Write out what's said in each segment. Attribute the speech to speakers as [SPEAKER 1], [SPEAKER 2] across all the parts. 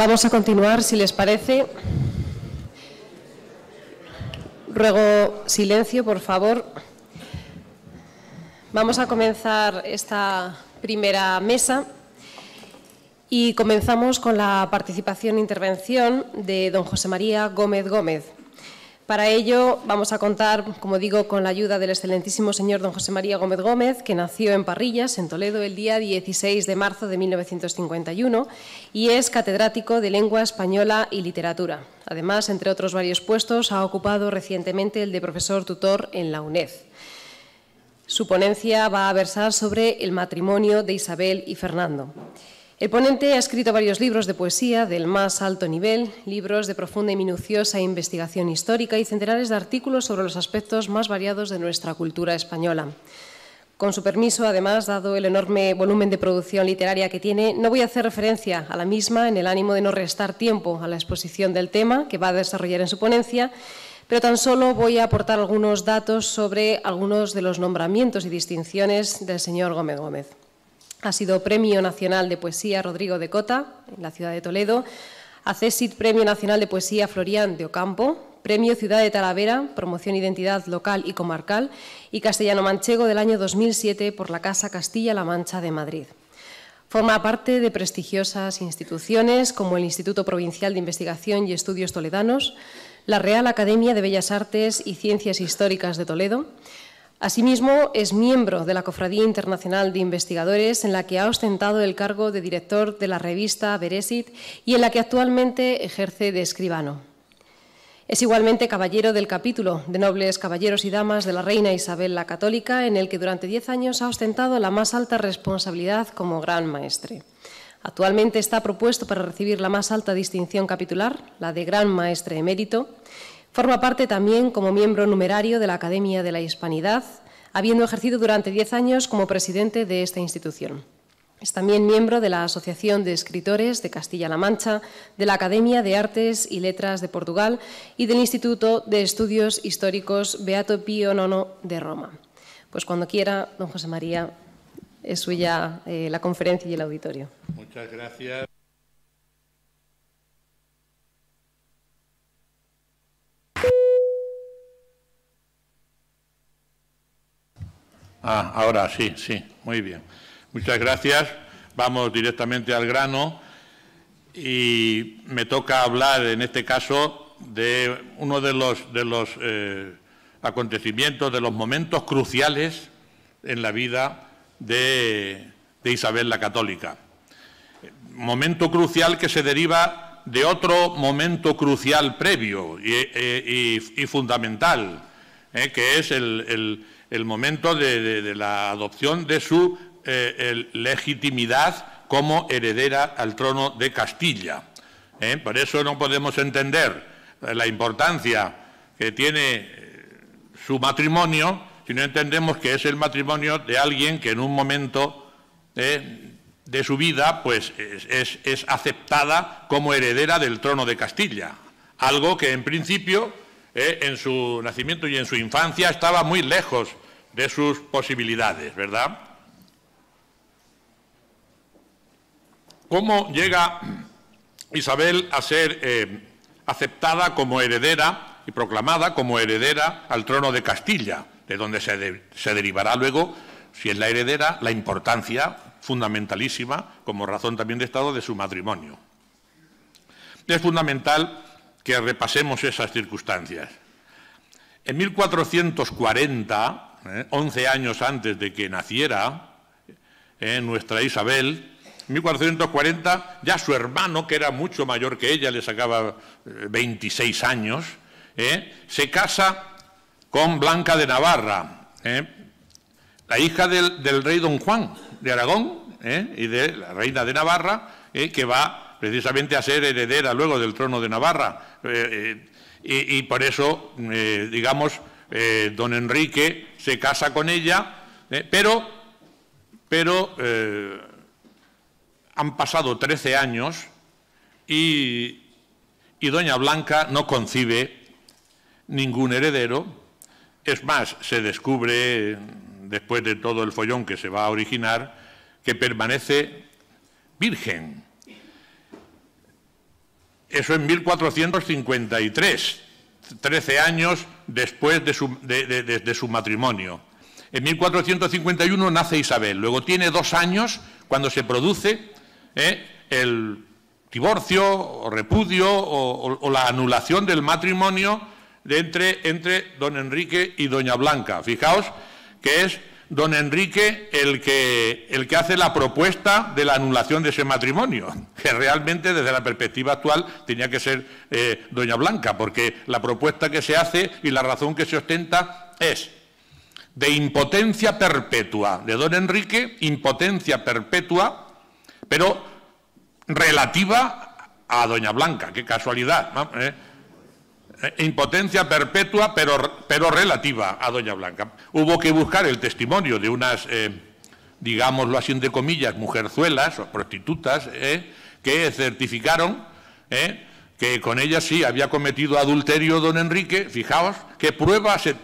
[SPEAKER 1] Vamos a continuar, si les parece. Ruego silencio, por favor. Vamos a comenzar esta primera mesa y comenzamos con la participación e intervención de don José María Gómez Gómez. Para ello vamos a contar, como digo, con la ayuda del excelentísimo señor don José María Gómez Gómez, que nació en Parrillas, en Toledo, el día 16 de marzo de 1951 y es catedrático de Lengua Española y Literatura. Además, entre otros varios puestos, ha ocupado recientemente el de profesor tutor en la UNED. Su ponencia va a versar sobre el matrimonio de Isabel y Fernando. El ponente ha escrito varios libros de poesía del más alto nivel, libros de profunda y minuciosa investigación histórica y centenares de artículos sobre los aspectos más variados de nuestra cultura española. Con su permiso, además, dado el enorme volumen de producción literaria que tiene, no voy a hacer referencia a la misma en el ánimo de no restar tiempo a la exposición del tema que va a desarrollar en su ponencia, pero tan solo voy a aportar algunos datos sobre algunos de los nombramientos y distinciones del señor Gómez Gómez. Ha sido Premio Nacional de Poesía Rodrigo de Cota, en la ciudad de Toledo. A Premio Nacional de Poesía Florian de Ocampo, Premio Ciudad de Talavera, Promoción e Identidad Local y Comarcal y Castellano Manchego del año 2007 por la Casa Castilla-La Mancha de Madrid. Forma parte de prestigiosas instituciones como el Instituto Provincial de Investigación y Estudios Toledanos, la Real Academia de Bellas Artes y Ciencias Históricas de Toledo, Asimismo, es miembro de la Cofradía Internacional de Investigadores, en la que ha ostentado el cargo de director de la revista Beresit y en la que actualmente ejerce de escribano. Es igualmente caballero del capítulo de nobles caballeros y damas de la reina Isabel la Católica, en el que durante diez años ha ostentado la más alta responsabilidad como gran maestre. Actualmente está propuesto para recibir la más alta distinción capitular, la de gran maestre emérito, Forma parte también como miembro numerario de la Academia de la Hispanidad, habiendo ejercido durante diez años como presidente de esta institución. Es también miembro de la Asociación de Escritores de Castilla-La Mancha, de la Academia de Artes y Letras de Portugal y del Instituto de Estudios Históricos Beato Pío IX de Roma. Pues cuando quiera, don José María, es suya eh, la conferencia y el auditorio.
[SPEAKER 2] Muchas gracias. Ah, ahora sí, sí, muy bien. Muchas gracias. Vamos directamente al grano y me toca hablar en este caso de uno de los, de los eh, acontecimientos, de los momentos cruciales en la vida de, de Isabel la Católica. Momento crucial que se deriva de otro momento crucial previo y, eh, fundamental, eh, que es el, el momento de, la adopción de su eh, legitimidad como heredera al trono de Castilla. ¿eh? Por eso no podemos entender la importancia que tiene eh, su matrimonio si no entendemos que es el matrimonio de alguien que en un momento de su vida pues es aceptada como heredera del trono de Castilla. Algo que en principio eh, en su nacimiento y en su infancia estaba muy lejos de sus posibilidades, ¿verdad? ¿Cómo llega Isabel a ser eh, aceptada como heredera y proclamada como heredera al trono de Castilla, de donde se derivará luego, si es la heredera, la importancia fundamentalísima, como razón también de Estado, de su matrimonio? Es fundamental que repasemos esas circunstancias. En 1440, 11 eh. años antes de que naciera eh, nuestra Isabel, 1440 ya su hermano, que era mucho mayor que ella, le sacaba 26 eh, años, se casa con Blanca de Navarra, la hija del, del, rey don Juan de Aragón y de la reina de Navarra, que va precisamente a ser heredera luego del trono de Navarra. Eh, eh, y, por eso, eh, digamos, don Enrique se casa con ella, pero, han pasado 13 años y, y doña Blanca no concibe ningún heredero. Es más, se descubre, después de todo el follón que se va a originar, que permanece virgen eso en 1453, 13 años después de su, matrimonio. En 1451 nace Isabel, luego tiene dos años cuando se produce eh, el divorcio o repudio o, la anulación del matrimonio entre, entre don Enrique y doña Blanca. Fijaos que es don Enrique el que, el que hace la propuesta de la anulación de ese matrimonio, que realmente desde la perspectiva actual tenía que ser eh, doña Blanca, porque la propuesta que se hace y la razón que se ostenta es de impotencia perpetua de don Enrique, impotencia perpetua, pero relativa a doña Blanca, qué casualidad. Eh, eh, impotencia perpetua, pero, pero relativa a Doña Blanca. Hubo que buscar el testimonio de unas, eh, digámoslo así entre comillas, mujerzuelas o prostitutas, eh, que certificaron que con ella sí había cometido adulterio don Enrique. Fijaos qué prueba se,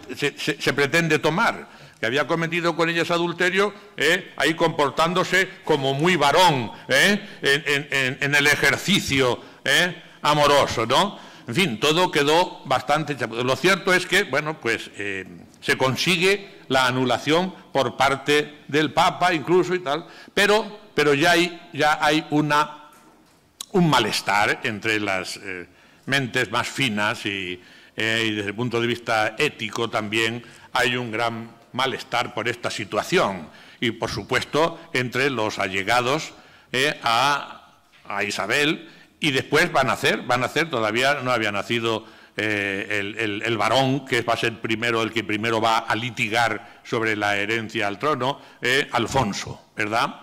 [SPEAKER 2] pretende tomar que había cometido con ellas adulterio, ahí comportándose como muy varón en, el ejercicio amoroso, ¿no? En fin, todo quedó bastante... Lo cierto es que, bueno, pues eh, se consigue la anulación por parte del Papa incluso y tal, pero, ya hay, ya hay una, un malestar entre las eh, mentes más finas eh, y, desde el punto de vista ético también hay un gran malestar por esta situación y, por supuesto, entre los allegados a, a, Isabel y después van a nacer, van a nacer, todavía no había nacido eh, el, varón, que va a ser primero el que primero va a litigar sobre la herencia al trono, eh, Alfonso, ¿verdad?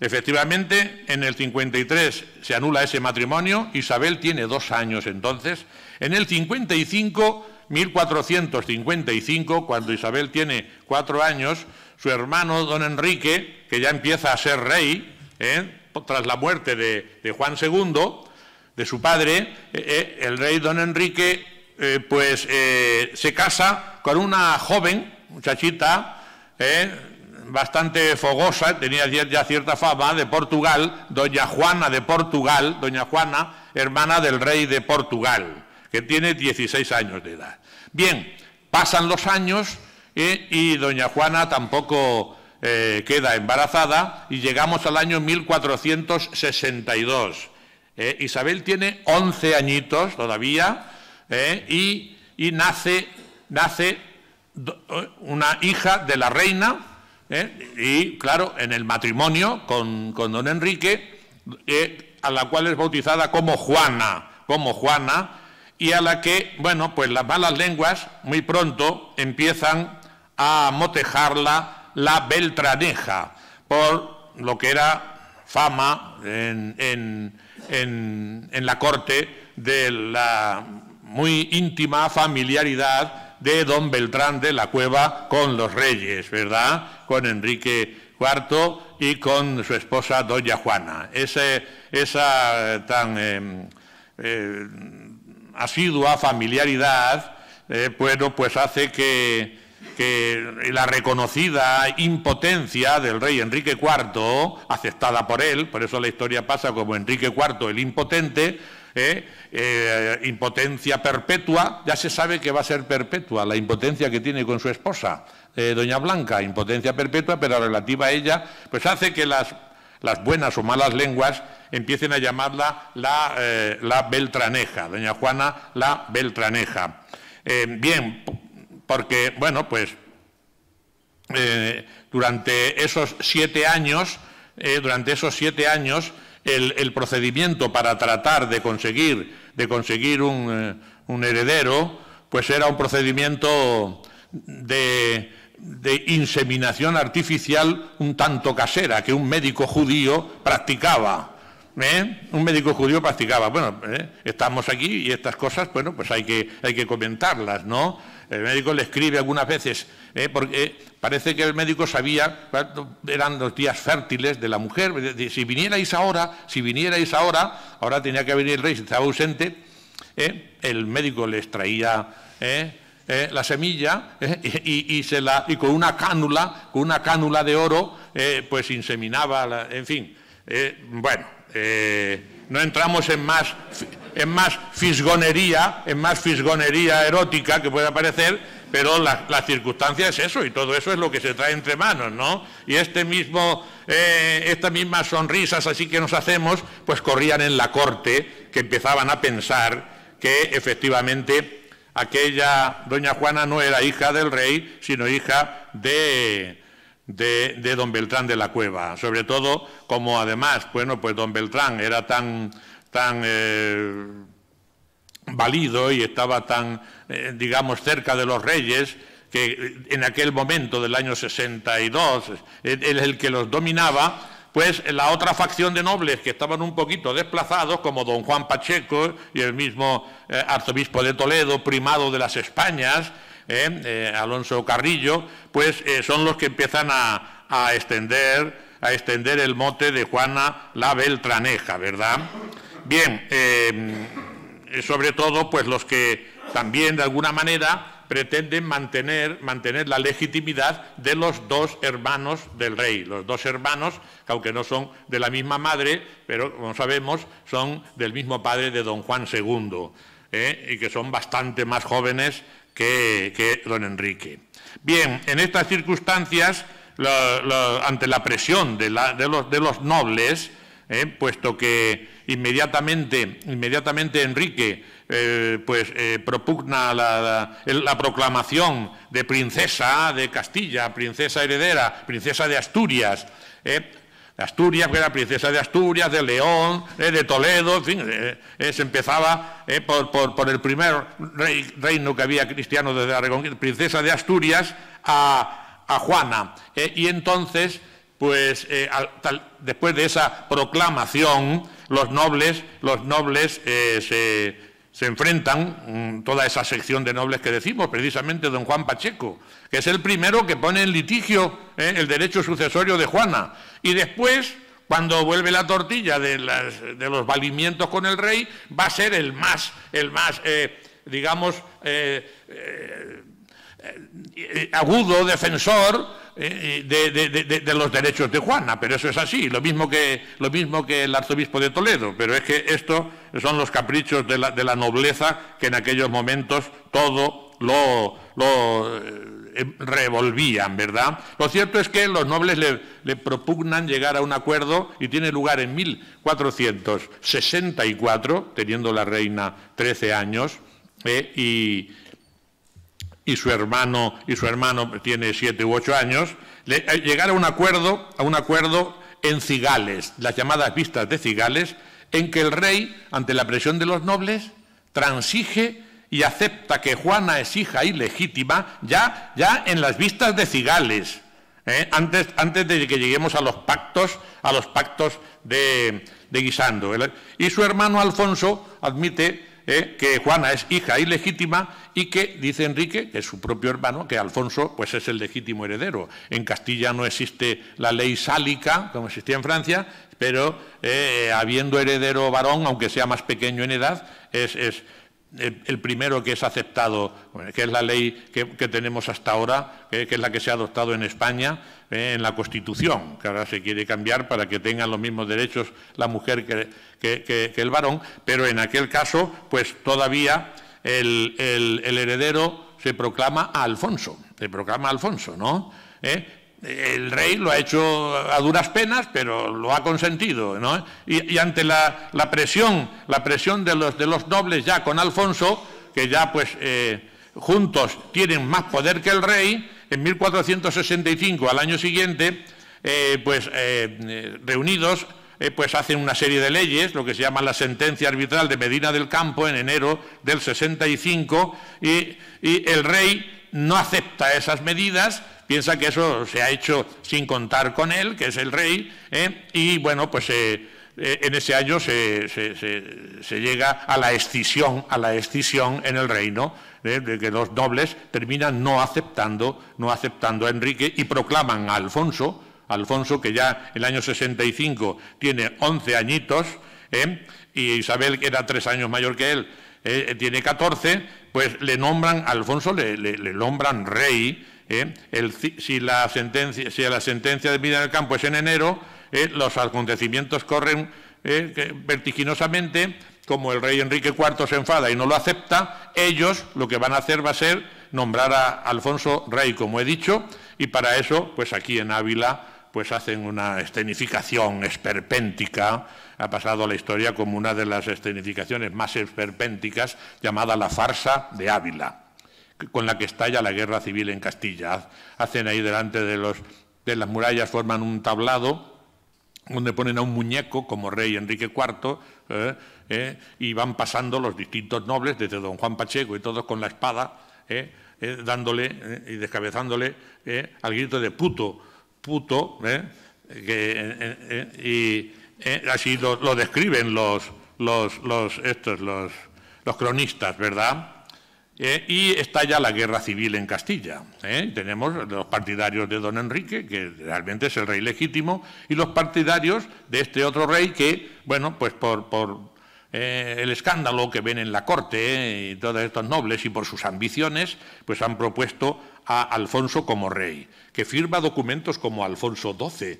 [SPEAKER 2] Efectivamente, en el 53 se anula ese matrimonio, Isabel tiene dos años entonces, en el 55, 1455, cuando Isabel tiene cuatro años, su hermano don Enrique, que ya empieza a ser rey, eh, tras la muerte de, Juan II, de su padre, eh, eh, el rey don Enrique eh, pues se casa con una joven muchachita bastante fogosa, tenía ya cierta fama, de Portugal, doña Juana de Portugal, doña Juana, hermana del rey de Portugal, que tiene 16 años de edad. Bien, pasan los años y doña Juana tampoco eh, queda embarazada y llegamos al año 1462. Eh, Isabel tiene 11 añitos todavía eh, y, nace, nace una hija de la reina y, claro, en el matrimonio con, con don Enrique, a la cual es bautizada como Juana, como Juana, y a la que, bueno, pues las malas lenguas muy pronto empiezan a motejarla la Beltraneja, por lo que era fama en, en, la corte de la muy íntima familiaridad de don Beltrán de la Cueva con los reyes, ¿verdad? Con Enrique IV y con su esposa Doña Juana. esa tan em, eh, asidua familiaridad, eh, bueno, pues hace que que la reconocida impotencia del rey Enrique IV, aceptada por él, por eso la historia pasa como Enrique IV el impotente, ¿eh? Eh, impotencia perpetua, ya se sabe que va a ser perpetua la impotencia que tiene con su esposa, eh, doña Blanca, impotencia perpetua, pero relativa a ella, pues hace que las, las buenas o malas lenguas empiecen a llamarla la, la Beltraneja, doña Juana la Beltraneja. bien, porque, bueno, pues eh, durante esos siete años, eh, durante esos siete años, el, procedimiento para tratar de conseguir, de conseguir un, eh, heredero, pues era un procedimiento de, inseminación artificial un tanto casera que un médico judío practicaba. un médico judío practicaba. Bueno, estamos aquí y estas cosas, bueno, pues hay que, hay que comentarlas, ¿no? El médico le escribe algunas veces, eh, porque eh, parece que el médico sabía, eran los días fértiles de la mujer, si vinierais ahora, si vinierais ahora, ahora tenía que venir el rey, si estaba ausente, eh, el médico les traía... la semilla y, se la, y, con una cánula, con una cánula de oro, pues inseminaba, en fin. bueno, no entramos en más es más fisgonería, es más fisgonería erótica que puede aparecer, pero la, circunstancia es eso y todo eso es lo que se trae entre manos, ¿no? Y este mismo, eh, estas mismas sonrisas así que nos hacemos, pues corrían en la corte, que empezaban a pensar que efectivamente aquella doña Juana no era hija del rey, sino hija de, don Beltrán de la Cueva. Sobre todo, como además, bueno, pues don Beltrán era tan tan eh, valido y estaba tan, eh, digamos, cerca de los reyes, que en aquel momento del año 62 él es el que los dominaba, pues la otra facción de nobles que estaban un poquito desplazados, como don Juan Pacheco y el mismo eh, arzobispo de Toledo, primado de las Españas, Alonso Carrillo, pues son los que empiezan a, a, extender, a extender el mote de Juana la Beltraneja, ¿verdad? Bien, em, sobre todo, pues los que también de alguna manera pretenden mantener, mantener la legitimidad de los dos hermanos del rey, los dos hermanos aunque no son de la misma madre, pero como sabemos son del mismo padre de don Juan II ¿eh? y que son bastante más jóvenes que, don Enrique. Bien, en estas circunstancias, ante la presión de, los, nobles, ¿eh? puesto que Inmediatamente, inmediatamente Enrique eh, pues, eh, propugna la, proclamación de princesa de Castilla, princesa heredera, princesa de Asturias. Eh, Asturias, que era princesa de Asturias, de León, de Toledo, en fin, se empezaba por, el primer reino que había cristiano desde la Reconquista, princesa de Asturias, a, a Juana. y entonces pues eh, después de esa proclamación, los nobles, los nobles eh, se, enfrentan, mm, toda esa sección de nobles que decimos, precisamente don Juan Pacheco, que es el primero que pone en litigio eh, el derecho sucesorio de Juana. Y después, cuando vuelve la tortilla de, los valimientos con el rey, va a ser el más, el más digamos, eh, agudo defensor eh, de, los derechos de Juana, pero eso es así, lo mismo, que, lo mismo que el arzobispo de Toledo, pero es que esto son los caprichos de la, nobleza que en aquellos momentos todo lo, eh, revolvían, ¿verdad? Lo cierto es que los nobles le, propugnan llegar a un acuerdo y tiene lugar en 1464, teniendo la reina 13 años, y, y su hermano, y su hermano tiene siete u ocho años, eh, llegar a un acuerdo, a un acuerdo en Cigales, las llamadas vistas de Cigales, en que el rey, ante la presión de los nobles, transige y acepta que Juana es hija ilegítima ya, ya en las vistas de Cigales, ¿eh? antes, antes de que lleguemos a los pactos, a los pactos de, de Guisando. Y su hermano Alfonso admite ¿eh? que Juana es hija ilegítima y que, dice Enrique, que es su propio hermano, que Alfonso pues es el legítimo heredero. En Castilla no existe la ley sálica, como existía en Francia, pero eh, habiendo heredero varón, aunque sea más pequeño en edad, es, es el, primero que es aceptado, que es la ley que, tenemos hasta ahora, que, es la que se ha adoptado en España eh, en la Constitución, que ahora se quiere cambiar para que tengan los mismos derechos la mujer que, el varón, pero en aquel caso, pues todavía el, heredero se proclama a Alfonso, se proclama Alfonso, ¿no? ¿Eh? el rey lo ha hecho a duras penas, pero lo ha consentido, ¿no? Y, ante la, presión, la presión de los, nobles ya con Alfonso, que ya pues eh, juntos tienen más poder que el rey, en 1465, al año siguiente, eh, pues eh, reunidos, pues hacen una serie de leyes, lo que se llama la sentencia arbitral de Medina del Campo en enero del 65, y, y el rey no acepta esas medidas, piensa que eso se ha hecho sin contar con él, que es el rey, ¿eh? y bueno, pues eh, eh, en ese año se, llega a la escisión, a la escisión en el reino, de que los nobles terminan no aceptando, no aceptando a Enrique y proclaman a Alfonso, Alfonso que ya en el año 65 tiene 11 añitos, y Isabel que era tres años mayor que él, tiene 14, pues le nombran, Alfonso le nombran rey, ¿eh? si, la sentencia, si la sentencia de vida del campo es en enero, ¿eh? los acontecimientos corren ¿eh? vertiginosamente, como el rey Enrique IV se enfada y no lo acepta, ellos lo que van a hacer va a ser nombrar a Alfonso rey, como he dicho, y para eso, pues aquí en Ávila, pues hacen una escenificación esperpéntica, ha pasado a la historia como una de las escenificaciones más esperpénticas, llamada la farsa de Ávila con la que estalla la guerra civil en Castilla. Hacen ahí delante de, de las murallas, forman un tablado donde ponen a un muñeco como rey Enrique IV eh, eh, y van pasando los distintos nobles, desde don Juan Pacheco y todos con la espada, eh, dándole y descabezándole al grito de puto, puto, y así lo, lo, describen los, estos, los, los cronistas, ¿verdad? ¿eh? Y y ya la guerra civil en Castilla. ¿eh? Tenemos los partidarios de don Enrique, que realmente es el rey legítimo, y los partidarios de este otro rey que, bueno, pues por, eh, el escándalo que ven en la corte y todos estos nobles y por sus ambiciones, pues han propuesto a Alfonso como rey, que firma documentos como Alfonso XII,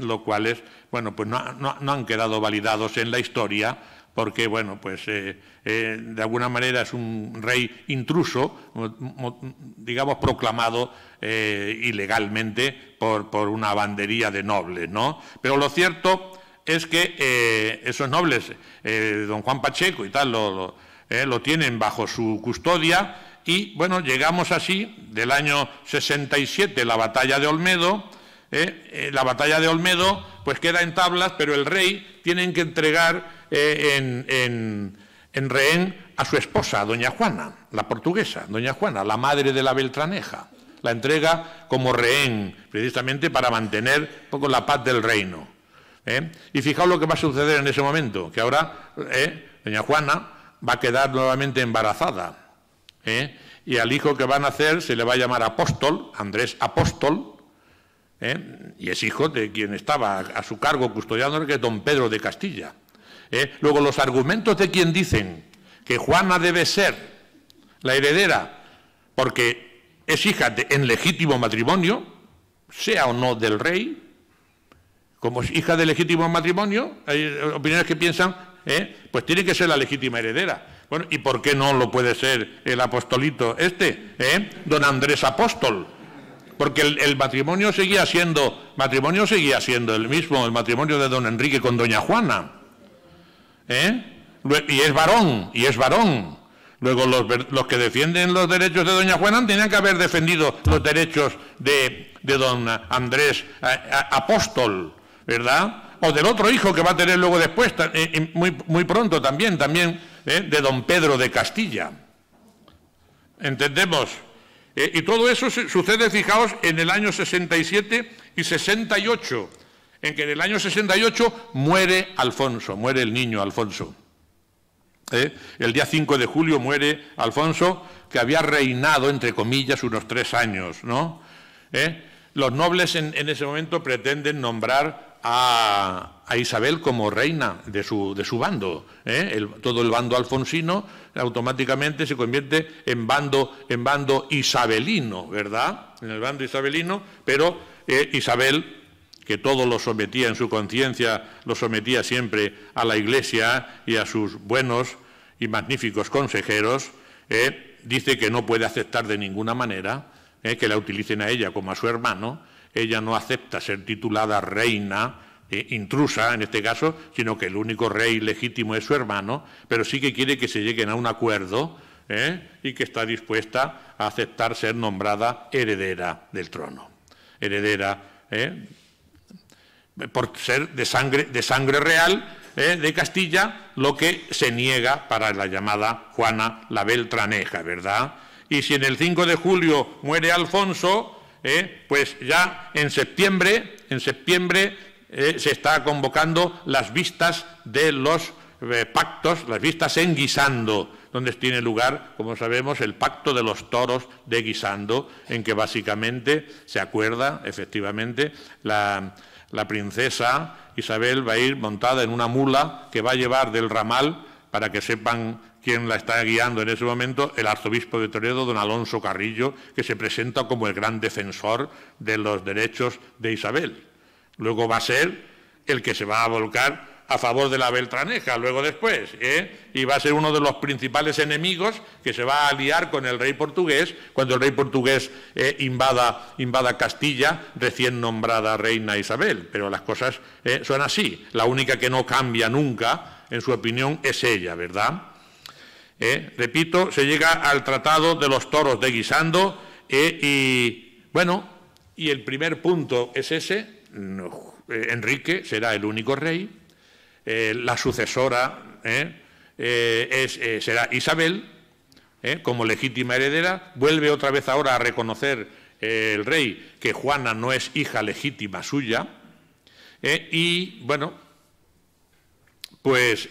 [SPEAKER 2] lo cuales, bueno, pues no han quedado validados en la historia porque, bueno, pues eh, eh, de alguna manera es un rey intruso, digamos, proclamado eh, ilegalmente por, una bandería de nobles, ¿no? Pero lo cierto es que esos nobles, don Juan Pacheco y tal, lo, tienen bajo su custodia y, bueno, llegamos así, del año 67, la batalla de Olmedo, la batalla de Olmedo, pues queda en tablas, pero el rey tienen que entregar eh, en, rehén a su esposa, doña Juana, la portuguesa, doña Juana, la madre de la Beltraneja. La entrega como rehén, precisamente para mantener poco la paz del reino. ¿eh? Y fijaos lo que va a suceder en ese momento, que ahora eh, doña Juana va a quedar nuevamente embarazada. Y al hijo que va a nacer se le va a llamar apóstol, Andrés Apóstol, y es hijo de quien estaba a su cargo custodiando, que es don Pedro de Castilla. ¿eh? Luego, los argumentos de quien dicen que Juana debe ser la heredera porque es hija de, en legítimo matrimonio, sea o no del rey, como es hija de legítimo matrimonio, hay opiniones que piensan, ¿eh? pues tiene que ser la legítima heredera. Bueno, ¿y por qué no lo puede ser el apostolito este, ¿eh? don Andrés Apóstol? Porque el, el, matrimonio seguía siendo, matrimonio seguía siendo el mismo, el matrimonio de don Enrique con doña Juana. ¿Eh? Y es varón, y es varón. Luego los, los, que defienden los derechos de doña Juana tenían que haber defendido los derechos de, de don Andrés Apóstol, ¿verdad? O del otro hijo que va a tener luego después, eh, eh, muy, muy, pronto también, también, de don Pedro de Castilla. ¿Entendemos? y todo eso sucede, fijaos, en el año 67 y 68, en que en el año 68 muere Alfonso, muere el niño Alfonso. ¿Eh? El día 5 de julio muere Alfonso, que había reinado, entre comillas, unos tres años. ¿no? ¿Eh? Los nobles en, ese momento pretenden nombrar a, Isabel como reina de su, de su bando. ¿eh? todo el bando alfonsino automáticamente se convierte en bando, en bando isabelino, ¿verdad? En el bando isabelino, pero Isabel que todo lo sometía en su conciencia, lo sometía siempre a la Iglesia y a sus buenos y magníficos consejeros, ¿eh? dice que no puede aceptar de ninguna manera ¿eh? que la utilicen a ella como a su hermano. Ella no acepta ser titulada reina, ¿eh? intrusa en este caso, sino que el único rey legítimo es su hermano, pero sí que quiere que se lleguen a un acuerdo y que está dispuesta a aceptar ser nombrada heredera del trono. Heredera eh, por ser de sangre, de sangre real ¿eh? de Castilla, lo que se niega para la llamada Juana la Beltraneja, ¿verdad? Y si en el 5 de julio muere Alfonso, ¿eh? pues ya en septiembre, en septiembre ¿eh? se está convocando las vistas de los pactos, las vistas en Guisando, donde tiene lugar, como sabemos, el pacto de los toros de Guisando, en que básicamente se acuerda, efectivamente, la, la princesa Isabel va a ir montada en una mula que va a llevar del ramal, para que sepan quién la está guiando en ese momento, el arzobispo de Toledo, don Alonso Carrillo, que se presenta como el gran defensor de los derechos de Isabel. Luego va a ser el que se va a volcar a favor de la Beltraneja luego después, ¿eh? y va a ser uno de los principales enemigos que se va a aliar con el rey portugués cuando el rey portugués eh, invada, invada, Castilla, recién nombrada reina Isabel. Pero las cosas eh, son así. La única que no cambia nunca, en su opinión, es ella, ¿verdad? Repito, se llega al Tratado de los Toros de Guisando y, bueno, y el primer punto es ese. Enrique será el único rey eh, la sucesora ¿eh? Eh, será Isabel, como legítima heredera, vuelve otra vez ahora a reconocer el rey que Juana no es hija legítima suya, y bueno, pues...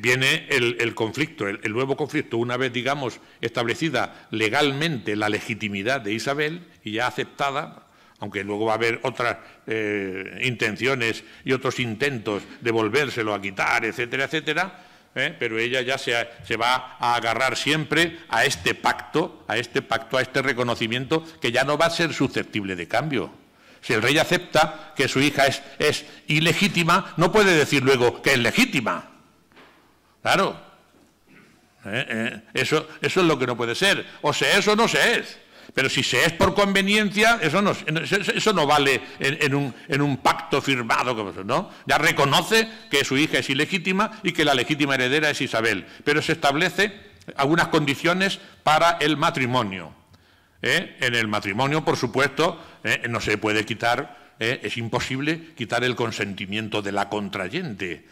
[SPEAKER 2] viene el, conflicto, el, nuevo conflicto, una vez, digamos, establecida legalmente la legitimidad de Isabel y ya aceptada aunque luego va a haber otras eh, intenciones y otros intentos de volvérselo a quitar, etcétera, etcétera, ¿eh? pero ella ya se, va a agarrar siempre a este pacto, a este pacto, a este reconocimiento que ya no va a ser susceptible de cambio. Si el rey acepta que su hija es, ilegítima, no puede decir luego que es legítima. Claro. ¿Eh? Eso, eso es lo que no puede ser. O se es o no se es. Pero si se es por conveniencia, eso no, vale en, un, en, un, pacto firmado. ¿no? Ya reconoce que su hija es ilegítima y que la legítima heredera es Isabel, pero se establece algunas condiciones para el matrimonio. ¿eh? En el matrimonio, por supuesto, ¿eh? no se puede quitar, ¿eh? es imposible quitar el consentimiento de la contrayente.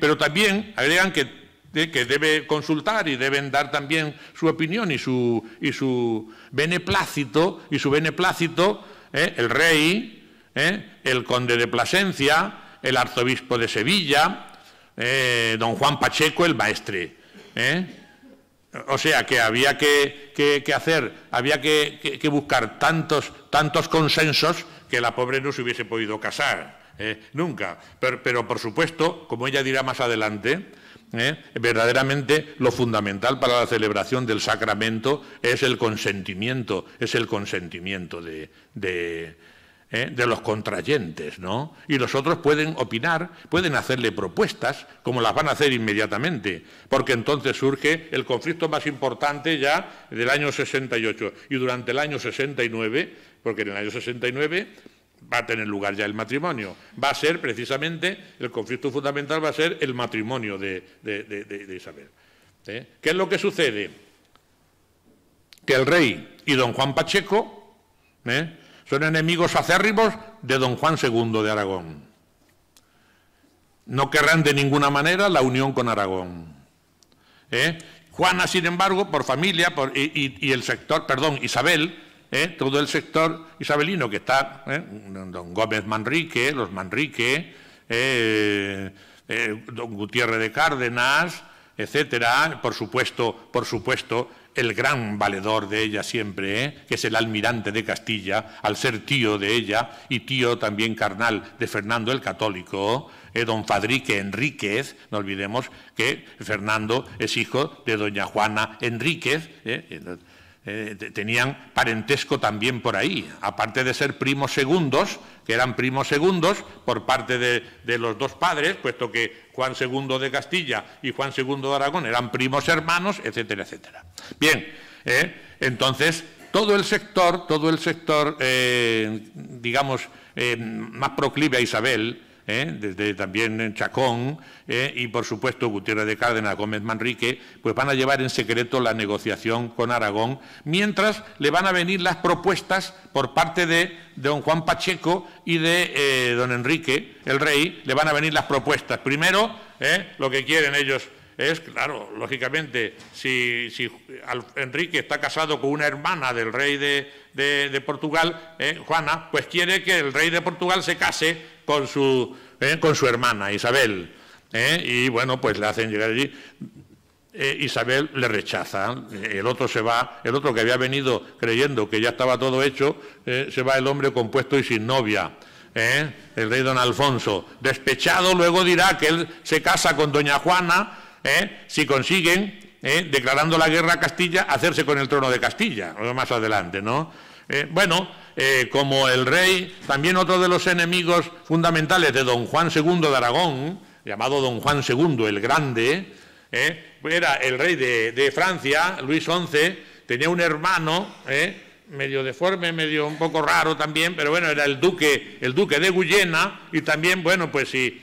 [SPEAKER 2] Pero también agregan que que debe consultar y deben dar también su opinión y su, beneplácito, y su beneplácito ¿eh? el rey, ¿eh? el conde de Plasencia, el arzobispo de Sevilla, eh, don Juan Pacheco, el maestre. O sea que había que, hacer, había que, buscar tantos, tantos consensos que la pobre no se hubiese podido casar. nunca. pero, por supuesto, como ella dirá más adelante, ¿Eh? verdaderamente lo fundamental para la celebración del sacramento es el consentimiento, es el consentimiento de, de, ¿eh? de los contrayentes, ¿no? Y los otros pueden opinar, pueden hacerle propuestas, como las van a hacer inmediatamente, porque entonces surge el conflicto más importante ya del año 68 y durante el año 69, porque en el año 69 va a tener lugar ya el matrimonio. Va a ser precisamente, el conflicto fundamental va a ser el matrimonio de, Isabel. ¿eh? ¿Qué es lo que sucede? Que el rey y don Juan Pacheco ¿eh? son enemigos acérrimos de don Juan II de Aragón. No querrán de ninguna manera la unión con Aragón. ¿eh? Juana, sin embargo, por familia y el sector, perdón, Isabel, ¿eh? todo el sector isabelino que está, ¿eh? don Gómez Manrique, los Manrique, ¿eh? don Gutiérrez de Cárdenas, etcétera, por supuesto, por supuesto, el gran valedor de ella siempre, que es el almirante de Castilla, al ser tío de ella y tío también carnal de Fernando el Católico, don Fadrique Enríquez, no olvidemos que Fernando es hijo de doña Juana Enríquez, ¿eh? Eh, tenían parentesco también por ahí, aparte de ser primos segundos, que eran primos segundos por parte de, los dos padres, puesto que Juan II de Castilla y Juan II de Aragón eran primos hermanos, etcétera, etcétera. Bien, eh, entonces todo el sector, todo el sector, eh, digamos, más proclive a Isabel, ¿eh? desde también Chacón ¿eh? y, por supuesto, Gutiérrez de Cárdenas, Gómez Manrique, pues van a llevar en secreto la negociación con Aragón, mientras le van a venir las propuestas por parte de don Juan Pacheco y de eh, don Enrique, el rey, le van a venir las propuestas. Primero, lo que quieren ellos es, claro, lógicamente, si, si, Enrique está casado con una hermana del rey de, de, Portugal, Juana, pues quiere que el rey de Portugal se case con su, eh, con su hermana Isabel. Eh, y bueno, pues le hacen llegar allí. Eh, Isabel le rechaza. El otro se va, el otro que había venido creyendo que ya estaba todo hecho, se va el hombre compuesto y sin novia. El rey don Alfonso, despechado, luego dirá que él se casa con doña Juana si consiguen, declarando la guerra a Castilla, hacerse con el trono de Castilla, más adelante, ¿no? bueno, eh, como el rey, también otro de los enemigos fundamentales de don Juan II de Aragón, llamado don Juan II el Grande, eh, era el rey de, Francia, Luis XI, tenía un hermano, eh, medio deforme, medio un poco raro también, pero bueno, era el duque, el duque de Guyena, y también, bueno, pues si,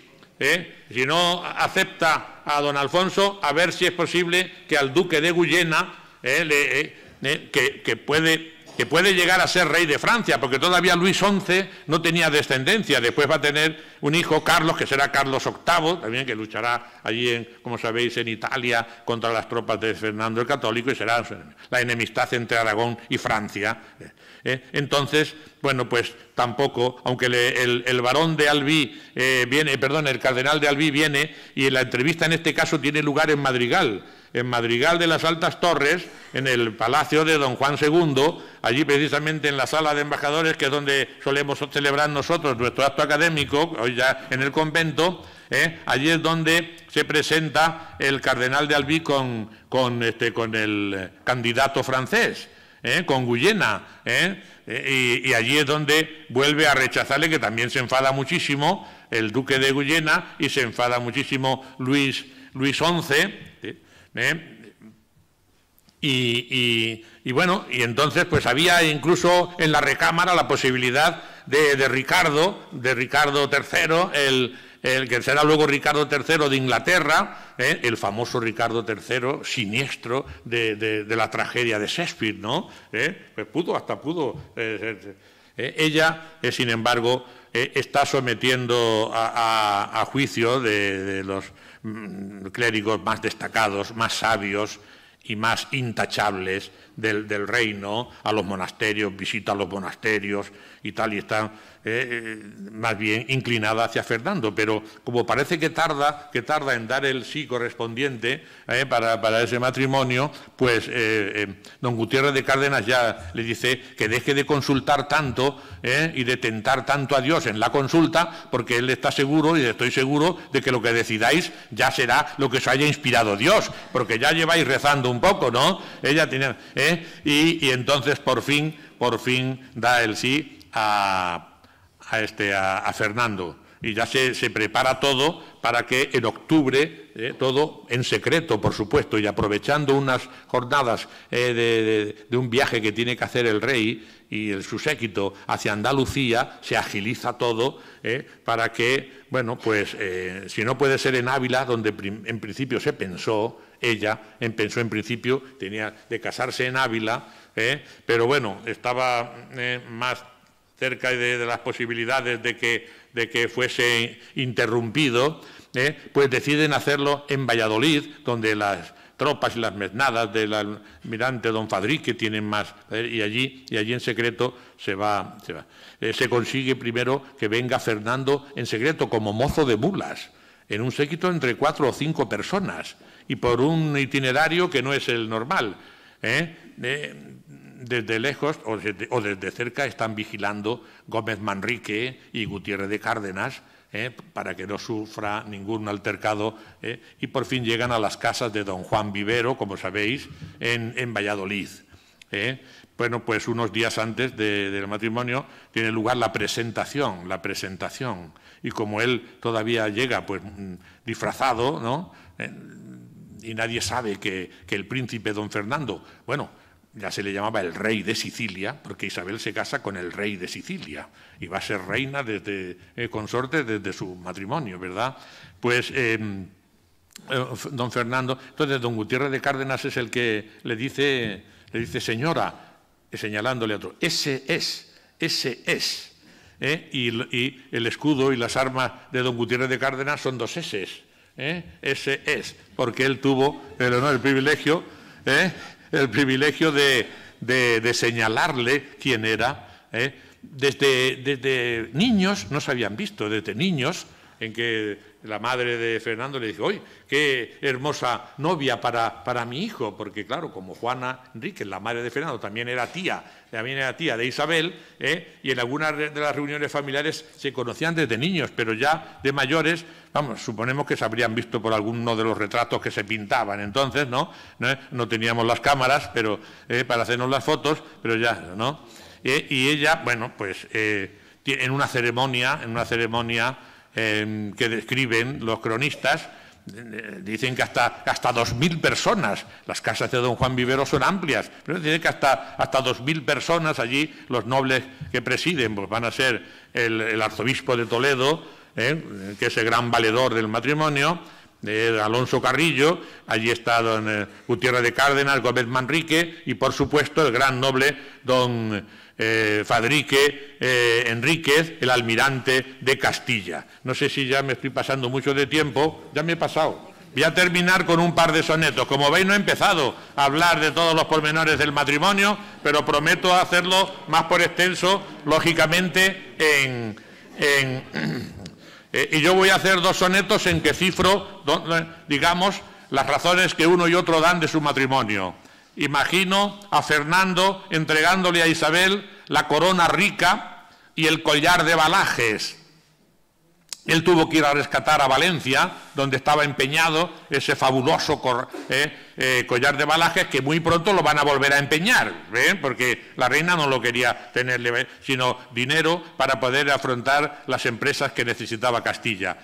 [SPEAKER 2] no acepta a don Alfonso, a ver si es posible que al duque de Guyena, que puede que puede llegar a ser rey de Francia, porque todavía Luis XI no tenía descendencia. Después va a tener un hijo, Carlos, que será Carlos VIII, también que luchará allí, en, como sabéis, en Italia contra las tropas de Fernando el Católico y será la enemistad entre Aragón y Francia. Eh, eh, entonces, bueno, pues tampoco, aunque el, varón de Albi eh, viene, perdón, el cardenal de Albi viene y la entrevista en este caso tiene lugar en Madrigal en Madrigal de las Altas Torres, en el Palacio de Don Juan II, allí precisamente en la sala de embajadores, que es donde solemos celebrar nosotros nuestro acto académico, hoy ya en el convento, ¿eh? allí es donde se presenta el cardenal de Albi con, este, el candidato francés. ¿eh? con Guyena, ¿eh? y, allí es donde vuelve a rechazarle, que también se enfada muchísimo el duque de Guyena y se enfada muchísimo Luis, Luis XI, ¿eh? Y, bueno, y entonces pues había incluso en la recámara la posibilidad de, Ricardo, de Ricardo III, el, que será luego Ricardo III de Inglaterra, ¿eh? el famoso Ricardo III siniestro de, la tragedia de Shakespeare, ¿no? ¿Eh? Pues pudo, hasta pudo. ella, sin embargo, está sometiendo a, juicio de, los Mm, clérigos más destacados, más sabios y más intachables del, reino a los monasterios, visita a los monasterios y tal, y están eh, más bien inclinada hacia Fernando, pero como parece que tarda, que tarda en dar el sí correspondiente eh, para, ese matrimonio, pues eh, don Gutiérrez de Cárdenas ya le dice que deje de consultar tanto y de tentar tanto a Dios en la consulta, porque él está seguro y estoy seguro de que lo que decidáis ya será lo que os haya inspirado Dios, porque ya lleváis rezando un poco, ¿no? Ella tiene y, y entonces por fin, por fin da el sí a a, este, a, Fernando. Y ya se, se, prepara todo para que en octubre, eh, todo en secreto, por supuesto, y aprovechando unas jornadas eh, de, un viaje que tiene que hacer el rey y el, su séquito hacia Andalucía, se agiliza todo eh, para que, bueno, pues si no puede ser en Ávila, donde en principio se pensó, ella pensó en principio tenía de casarse en Ávila, pero bueno, estaba más cerca de, las posibilidades de que, de que fuese interrumpido, ¿eh? pues deciden hacerlo en Valladolid, donde las tropas y las meznadas del almirante don Fadrique tienen más, ¿eh? y allí, y allí en secreto se va. Eh, se, consigue primero que venga Fernando en secreto como mozo de bulas, en un séquito entre cuatro o cinco personas, y por un itinerario que no es el normal desde lejos o desde, cerca están vigilando Gómez Manrique y Gutiérrez de Cárdenas ¿eh? para que no sufra ningún altercado ¿eh? y por fin llegan a las casas de don Juan Vivero, como sabéis, en, Valladolid. ¿eh? Bueno, pues unos días antes del matrimonio tiene lugar la presentación, la presentación. Y como él todavía llega pues mm, disfrazado, ¿no? y nadie sabe que, que el príncipe don Fernando, bueno, ya se le llamaba el rey de Sicilia, porque Isabel se casa con el rey de Sicilia y va a ser reina eh, consorte desde su matrimonio, ¿verdad? Pues em, eh, don Fernando, entonces don Gutiérrez de Cárdenas es el que le dice, le dice señora, eh, señalándole a otro, ese es, ese es. Y, el escudo y las armas de don Gutiérrez de Cárdenas son dos S. Ese es, porque él tuvo el honor, el privilegio el privilegio de, señalarle quién era. ¿eh? desde niños, no se habían visto, desde niños en que la madre de Fernando le dijo, hoy qué hermosa novia para, para mi hijo, porque claro, como Juana Enrique, la madre de Fernando, también era tía, también era tía de Isabel, ¿eh? y en algunas de las reuniones familiares se conocían desde niños, pero ya de mayores, vamos, suponemos que se habrían visto por alguno de los retratos que se pintaban entonces, ¿no? ¿Eh? No, teníamos las cámaras pero ¿eh? para hacernos las fotos, pero ya, ¿no? y ella, bueno, pues en una ceremonia, en una ceremonia Em, que describen los cronistas, dicen que hasta, hasta 2.000 personas, las casas de don Juan Vivero son amplias, pero dicen que hasta, hasta 2.000 personas allí, los nobles que presiden, pues van a ser el, arzobispo de Toledo, eh, que es el gran valedor del matrimonio, de eh, Alonso Carrillo, allí está don eh, Gutiérrez de Cárdenas, Gómez Manrique y, por supuesto, el gran noble don... Eh, Fadrique eh, Enríquez, el almirante de Castilla. No sé si ya me estoy pasando mucho de tiempo, ya me he pasado. Voy a terminar con un par de sonetos. Como veis, no he empezado a hablar de todos los pormenores del matrimonio, pero prometo hacerlo más por extenso, lógicamente, en, eh, y yo voy a hacer dos sonetos en que cifro, digamos, las razones que uno y otro dan de su matrimonio. Imagino a Fernando entregándole a Isabel la corona rica y el collar de balajes. Él tuvo que ir a rescatar a Valencia, donde estaba empeñado ese fabuloso eh, eh, collar de balajes que muy pronto lo van a volver a empeñar, ¿eh? porque la reina no lo quería tenerle, sino dinero para poder afrontar las empresas que necesitaba Castilla.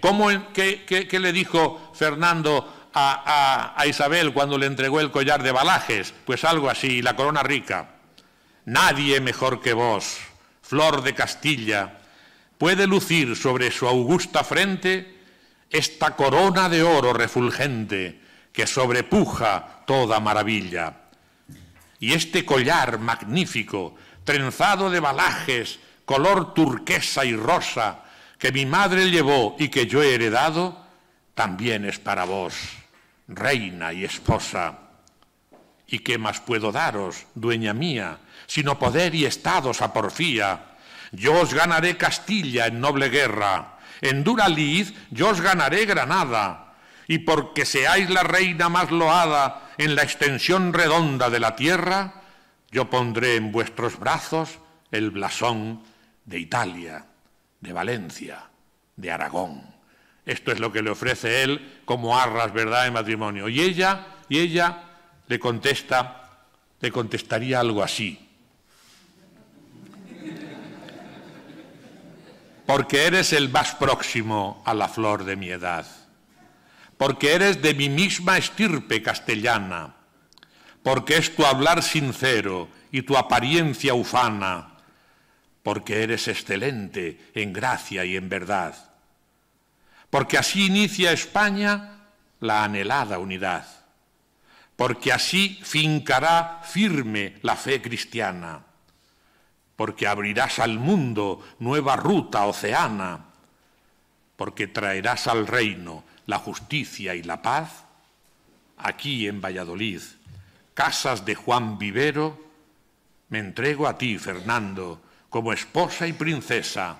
[SPEAKER 2] ¿Cómo, qué, qué, le dijo Fernando a, Isabel cuando le entregó el collar de Balajes, pues algo así, la corona rica. Nadie mejor que vos, flor de Castilla, puede lucir sobre su augusta frente esta corona de oro refulgente que sobrepuja toda maravilla. Y este collar magnífico, trenzado de balajes, color turquesa y rosa, que mi madre llevó y que yo he heredado, también es para vos reina y esposa. ¿Y qué más puedo daros, dueña mía, sino poder y estados a porfía? Yo os ganaré Castilla en noble guerra, en dura lid yo os ganaré Granada, y porque seáis la reina más loada en la extensión redonda de la tierra, yo pondré en vuestros brazos el blasón de Italia, de Valencia, de Aragón. Esto es lo que le ofrece él como arras, ¿verdad?, en matrimonio. Y ella, y ella le contesta, le contestaría algo así. Porque eres el más próximo a la flor de mi edad. Porque eres de mi misma estirpe castellana. Porque es tu hablar sincero y tu apariencia ufana. Porque eres excelente en gracia y en verdad porque así inicia España la anhelada unidad, porque así fincará firme la fe cristiana, porque abrirás al mundo nueva ruta oceana, porque traerás al reino la justicia y la paz, aquí en Valladolid, casas de Juan Vivero, me entrego a ti, Fernando, como esposa y princesa,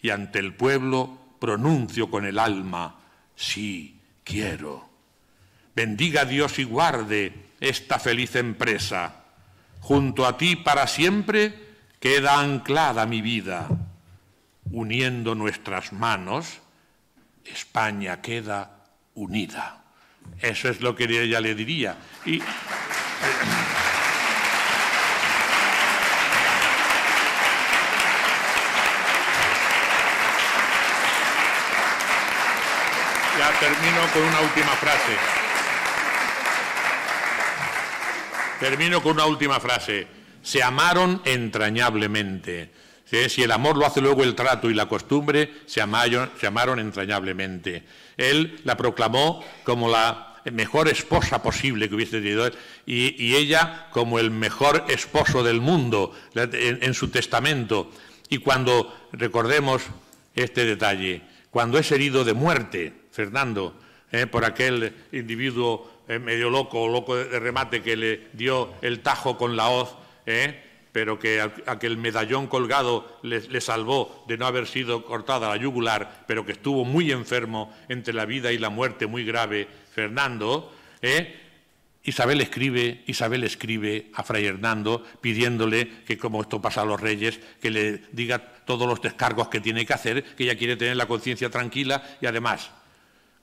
[SPEAKER 2] y ante el pueblo pronuncio con el alma, sí quiero. Bendiga Dios y guarde esta feliz empresa. Junto a ti para siempre queda anclada mi vida. Uniendo nuestras manos, España queda unida. Eso es lo que ella le diría. Y. termino con una última frase. Termino con una última frase. Se amaron entrañablemente. Si el amor lo hace luego el trato y la costumbre, se amaron, entrañablemente. Él la proclamó como la mejor esposa posible que hubiese tenido y, y, ella como el mejor esposo del mundo en, su testamento. Y cuando recordemos este detalle, cuando es herido de muerte, Fernando, eh, por aquel individuo eh, medio loco o loco de remate que le dio el tajo con la hoz, eh, pero que a, aquel medallón colgado le, le, salvó de no haber sido cortada la yugular, pero que estuvo muy enfermo entre la vida y la muerte, muy grave, Fernando. Isabel escribe, Isabel escribe a Fray Hernando pidiéndole que, como esto pasa a los reyes, que le diga todos los descargos que tiene que hacer, que ella quiere tener la conciencia tranquila y además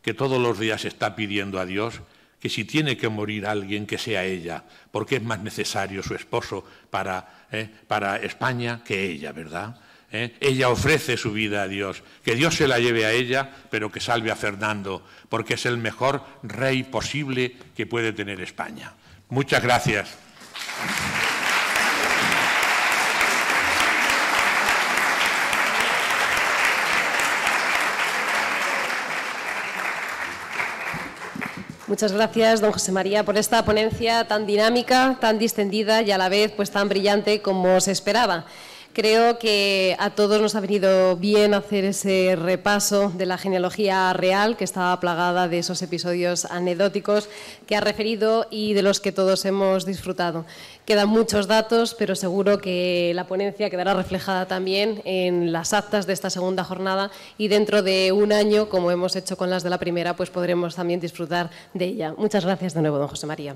[SPEAKER 2] que todos los días está pidiendo a Dios que si tiene que morir alguien, que sea ella, porque es más necesario su esposo para, eh, para España que ella, ¿verdad? Eh, ella ofrece su vida a Dios, que Dios se la lleve a ella, pero que salve a Fernando, porque es el mejor rey posible que puede tener España. Muchas gracias.
[SPEAKER 1] Muchas gracias, don José María, por esta ponencia tan dinámica, tan distendida y a la vez pues tan brillante como se esperaba. Creo que a todos nos ha venido bien hacer ese repaso de la genealogía real, que estaba plagada de esos episodios anecdóticos que ha referido y de los que todos hemos disfrutado. Quedan muchos datos, pero seguro que la ponencia quedará reflejada también en las actas de esta segunda jornada y dentro de un año, como hemos hecho con las de la primera, pues podremos también disfrutar de ella. Muchas gracias de nuevo, don José María.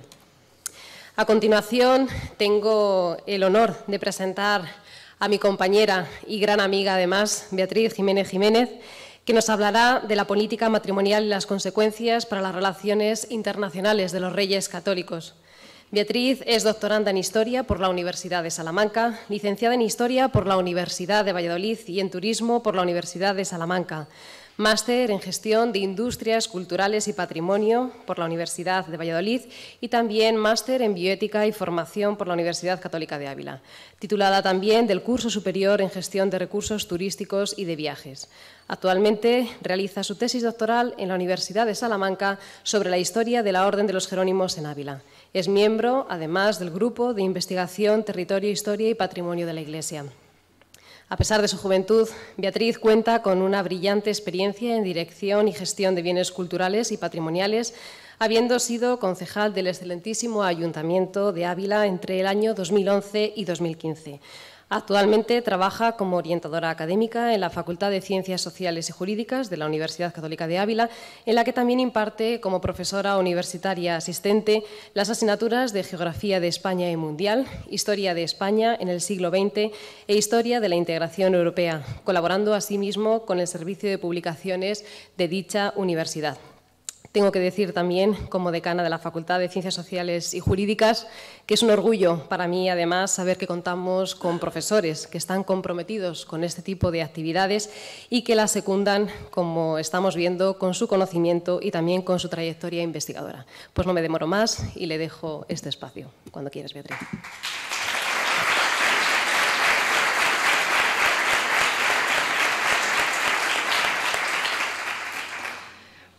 [SPEAKER 1] A continuación, tengo el honor de presentar a mi compañera y gran amiga además, Beatriz Jiménez Jiménez, que nos hablará de la política matrimonial y las consecuencias para las relaciones internacionales de los reyes católicos. Beatriz es doctoranda en Historia por la Universidad de Salamanca, licenciada en Historia por la Universidad de Valladolid y en Turismo por la Universidad de Salamanca máster en gestión de industrias culturales y patrimonio por la Universidad de Valladolid y también máster en bioética y formación por la Universidad Católica de Ávila, titulada también del curso superior en gestión de recursos turísticos y de viajes. Actualmente realiza su tesis doctoral en la Universidad de Salamanca sobre la historia de la Orden de los Jerónimos en Ávila. Es miembro, además, del Grupo de Investigación, Territorio, Historia y Patrimonio de la Iglesia. A pesar de su juventud, Beatriz cuenta con una brillante experiencia en dirección y gestión de bienes culturales y patrimoniales, habiendo sido concejal del excelentísimo Ayuntamiento de Ávila entre el año 2011 y 2015. Actualmente trabaja como orientadora académica en la Facultad de Ciencias Sociales y Jurídicas de la Universidad Católica de Ávila, en la que también imparte como profesora universitaria asistente las asignaturas de Geografía de España y Mundial, Historia de España en el siglo XX e Historia de la Integración Europea, colaborando asimismo con el Servicio de Publicaciones de dicha universidad. Tengo que decir también, como decana de la Facultad de Ciencias Sociales y Jurídicas, que es un orgullo para mí, además, saber que contamos con profesores que están comprometidos con este tipo de actividades y que las secundan, como estamos viendo, con su conocimiento y también con su trayectoria investigadora. Pues no me demoro más y le dejo este espacio, cuando quieras, Beatriz.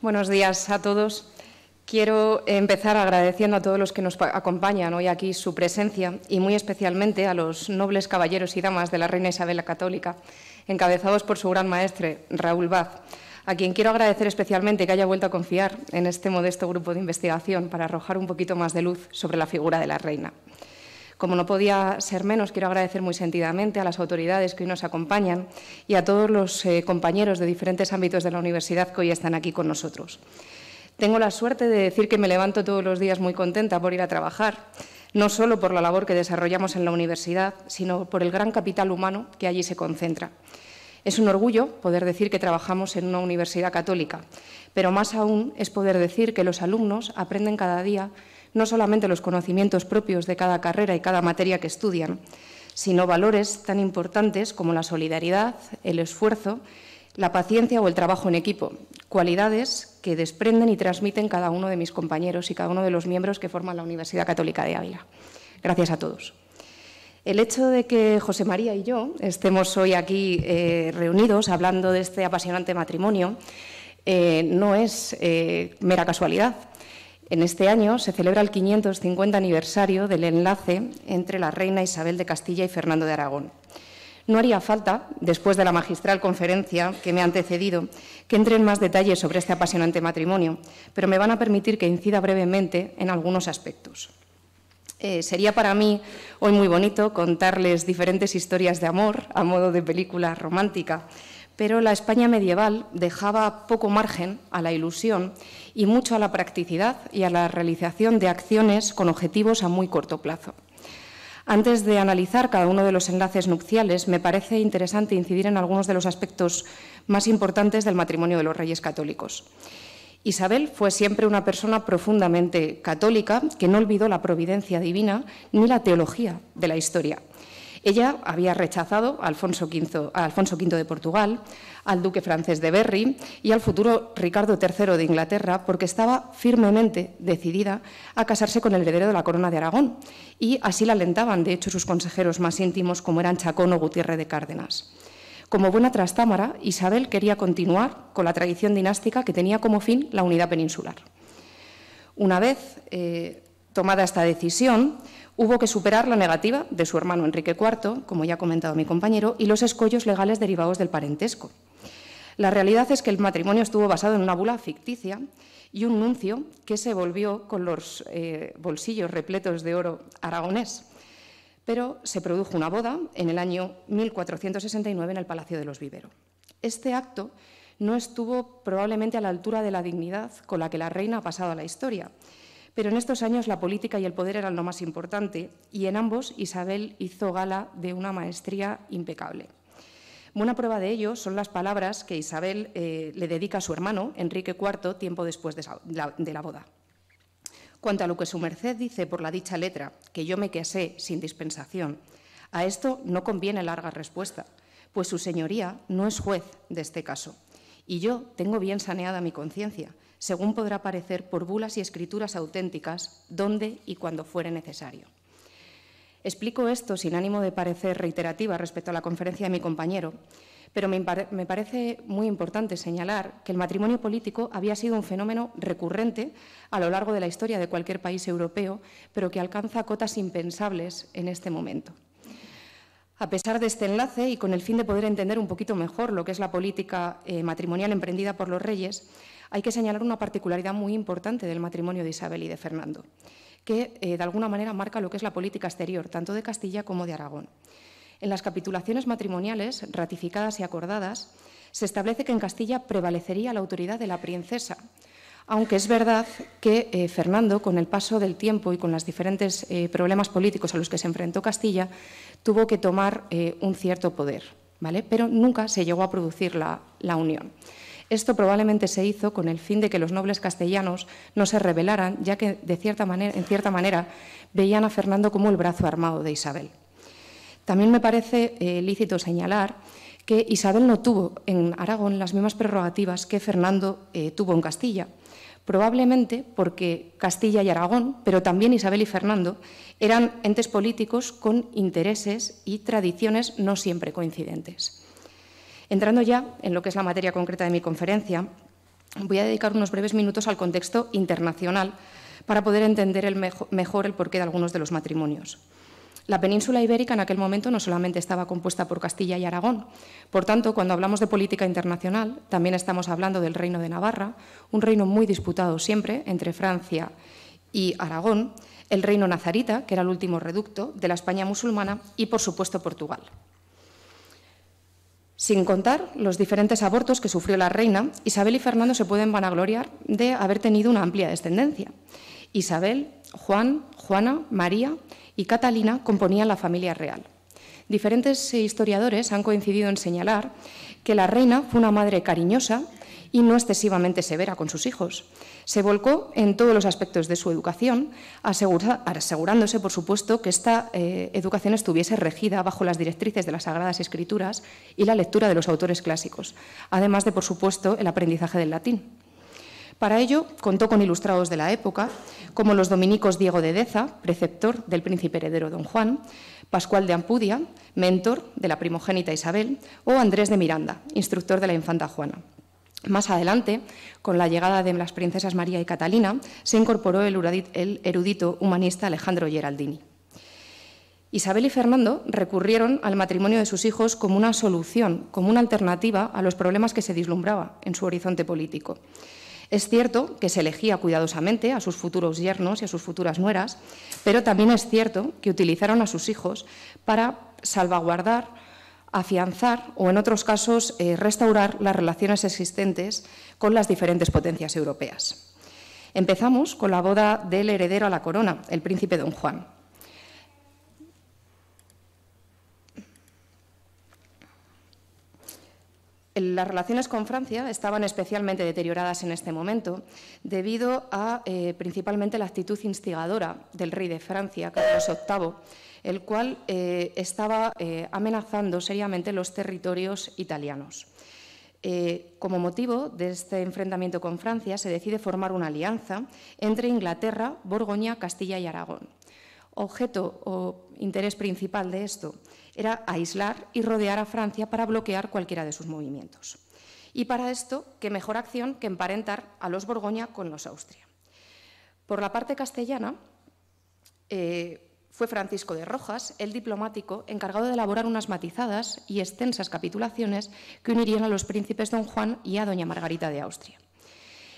[SPEAKER 3] Buenos días a todos. Quiero empezar agradeciendo a todos los que nos acompañan hoy aquí su presencia y muy especialmente a los nobles caballeros y damas de la Reina Isabel la Católica, encabezados por su gran maestre, Raúl Baz, a quien quiero agradecer especialmente que haya vuelto a confiar en este modesto grupo de investigación para arrojar un poquito más de luz sobre la figura de la Reina. Como no podía ser menos, quiero agradecer muy sentidamente a las autoridades que hoy nos acompañan y a todos los eh, compañeros de diferentes ámbitos de la universidad que hoy están aquí con nosotros. Tengo la suerte de decir que me levanto todos los días muy contenta por ir a trabajar, no solo por la labor que desarrollamos en la universidad, sino por el gran capital humano que allí se concentra. Es un orgullo poder decir que trabajamos en una universidad católica, pero más aún es poder decir que los alumnos aprenden cada día no solamente los conocimientos propios de cada carrera y cada materia que estudian, sino valores tan importantes como la solidaridad, el esfuerzo, la paciencia o el trabajo en equipo, cualidades que desprenden y transmiten cada uno de mis compañeros y cada uno de los miembros que forman la Universidad Católica de Ávila. Gracias a todos. El hecho de que José María y yo estemos hoy aquí eh, reunidos hablando de este apasionante matrimonio eh, no es eh, mera casualidad, en este año se celebra el 550 aniversario del enlace entre la reina Isabel de Castilla y Fernando de Aragón. No haría falta, después de la magistral conferencia que me ha antecedido, que entre en más detalles sobre este apasionante matrimonio, pero me van a permitir que incida brevemente en algunos aspectos. Eh, sería para mí hoy muy bonito contarles diferentes historias de amor a modo de película romántica, pero la España medieval dejaba poco margen a la ilusión y mucho a la practicidad y a la realización de acciones con objetivos a muy corto plazo. Antes de analizar cada uno de los enlaces nupciales, me parece interesante incidir en algunos de los aspectos más importantes del matrimonio de los reyes católicos. Isabel fue siempre una persona profundamente católica que no olvidó la providencia divina ni la teología de la historia. Ella había rechazado a Alfonso, V, de Portugal, al duque francés de Berry y al futuro Ricardo III de Inglaterra porque estaba firmemente decidida a casarse con el heredero de la corona de Aragón y así la alentaban, de hecho, sus consejeros más íntimos como eran Chacón o Gutiérrez de Cárdenas. Como buena trastámara, Isabel quería continuar con la tradición dinástica que tenía como fin la unidad peninsular. Una vez eh, tomada esta decisión, Hubo que superar la negativa de su hermano Enrique IV, como ya ha comentado mi compañero, y los escollos legales derivados del parentesco. La realidad es que el matrimonio estuvo basado en una bula ficticia y un nuncio que se volvió con los eh, bolsillos repletos de oro aragonés. Pero se produjo una boda en el año 1469 en el Palacio de los Vivero. Este acto no estuvo probablemente a la altura de la dignidad con la que la reina ha pasado a la historia, pero en estos años la política y el poder eran lo más importante y en ambos Isabel hizo gala de una maestría impecable. Buena prueba de ello son las palabras que Isabel eh, le dedica a su hermano, Enrique IV, tiempo después de, la, boda. Cuanto a lo que su merced dice por la dicha letra, que yo me casé sin dispensación, a esto no conviene larga respuesta, pues su señoría no es juez de este caso. Y yo tengo bien saneada mi conciencia, según podrá aparecer por bulas y escrituras auténticas, donde y cuando fuere necesario. Explico esto sin ánimo de parecer reiterativa respecto a la conferencia de mi compañero, pero me, parece muy importante señalar que el matrimonio político había sido un fenómeno recurrente a lo largo de la historia de cualquier país europeo, pero que alcanza cotas impensables en este momento. A pesar de este enlace y con el fin de poder entender un poquito mejor lo que es la política eh, matrimonial emprendida por los reyes, hay que señalar una particularidad muy importante del matrimonio de Isabel y de Fernando, que eh, de alguna manera marca lo que es la política exterior, tanto de Castilla como de Aragón. En las capitulaciones matrimoniales, ratificadas y acordadas, se establece que en Castilla prevalecería la autoridad de la princesa, aunque es verdad que eh, Fernando, con el paso del tiempo y con los diferentes eh, problemas políticos a los que se enfrentó Castilla, tuvo que tomar un cierto poder, ¿vale? pero nunca se llegó a producir la unión. Esto probablemente se hizo con el fin de que los nobles castellanos no se rebelaran, ya que de cierta manera, en cierta manera veían a Fernando como el brazo armado de Isabel. También me parece eh, lícito señalar que Isabel no tuvo en Aragón las mismas prerrogativas que Fernando eh, tuvo en Castilla, probablemente porque Castilla y Aragón, pero también Isabel y Fernando, eran entes políticos con intereses y tradiciones no siempre coincidentes. Entrando ya en lo que es la materia concreta de mi conferencia, voy a dedicar unos breves minutos al contexto internacional para poder entender mejor el porqué de algunos de los matrimonios. La península ibérica en aquel momento no solamente estaba compuesta por Castilla y Aragón. Por tanto, cuando hablamos de política internacional, también estamos hablando del Reino de Navarra, un reino muy disputado siempre entre Francia y Aragón, el Reino Nazarita, que era el último reducto de la España musulmana, y por supuesto Portugal. Sin contar los diferentes abortos que sufrió la reina, Isabel y Fernando se pueden vanagloriar de haber tenido una amplia descendencia. Isabel, Juan, Juana, María y Catalina componían la familia real. Diferentes historiadores han coincidido en señalar que la reina fue una madre cariñosa y no excesivamente severa con sus hijos, se volcó en todos los aspectos de su educación, asegurándose, por supuesto, que esta eh, educación estuviese regida bajo las directrices de las Sagradas Escrituras y la lectura de los autores clásicos, además de, por supuesto, el aprendizaje del latín. Para ello, contó con ilustrados de la época, como los dominicos Diego de Deza, preceptor del príncipe heredero Don Juan, Pascual de Ampudia, mentor de la primogénita Isabel, o Andrés de Miranda, instructor de la infanta Juana. Más adelante, con la llegada de las princesas María y Catalina, se incorporó el erudito humanista Alejandro Geraldini. Isabel y Fernando recurrieron al matrimonio de sus hijos como una solución, como una alternativa a los problemas que se dislumbraba en su horizonte político. Es cierto que se elegía cuidadosamente a sus futuros yernos y a sus futuras nueras, pero también es cierto que utilizaron a sus hijos para salvaguardar afianzar o, en otros casos, eh, restaurar las relaciones existentes con las diferentes potencias europeas. Empezamos con la boda del heredero a la corona, el príncipe don Juan. Las relaciones con Francia estaban especialmente deterioradas en este momento debido a eh, principalmente la actitud instigadora del rey de Francia, Carlos VIII, el cual eh, estaba eh, amenazando seriamente los territorios italianos. Eh, como motivo de este enfrentamiento con Francia, se decide formar una alianza entre Inglaterra, Borgoña, Castilla y Aragón. Objeto o interés principal de esto era aislar y rodear a Francia para bloquear cualquiera de sus movimientos. Y para esto, qué mejor acción que emparentar a los Borgoña con los Austria. Por la parte castellana, fue Francisco de Rojas, el diplomático, encargado de elaborar unas matizadas y extensas capitulaciones que unirían a los príncipes don Juan y a doña Margarita de Austria.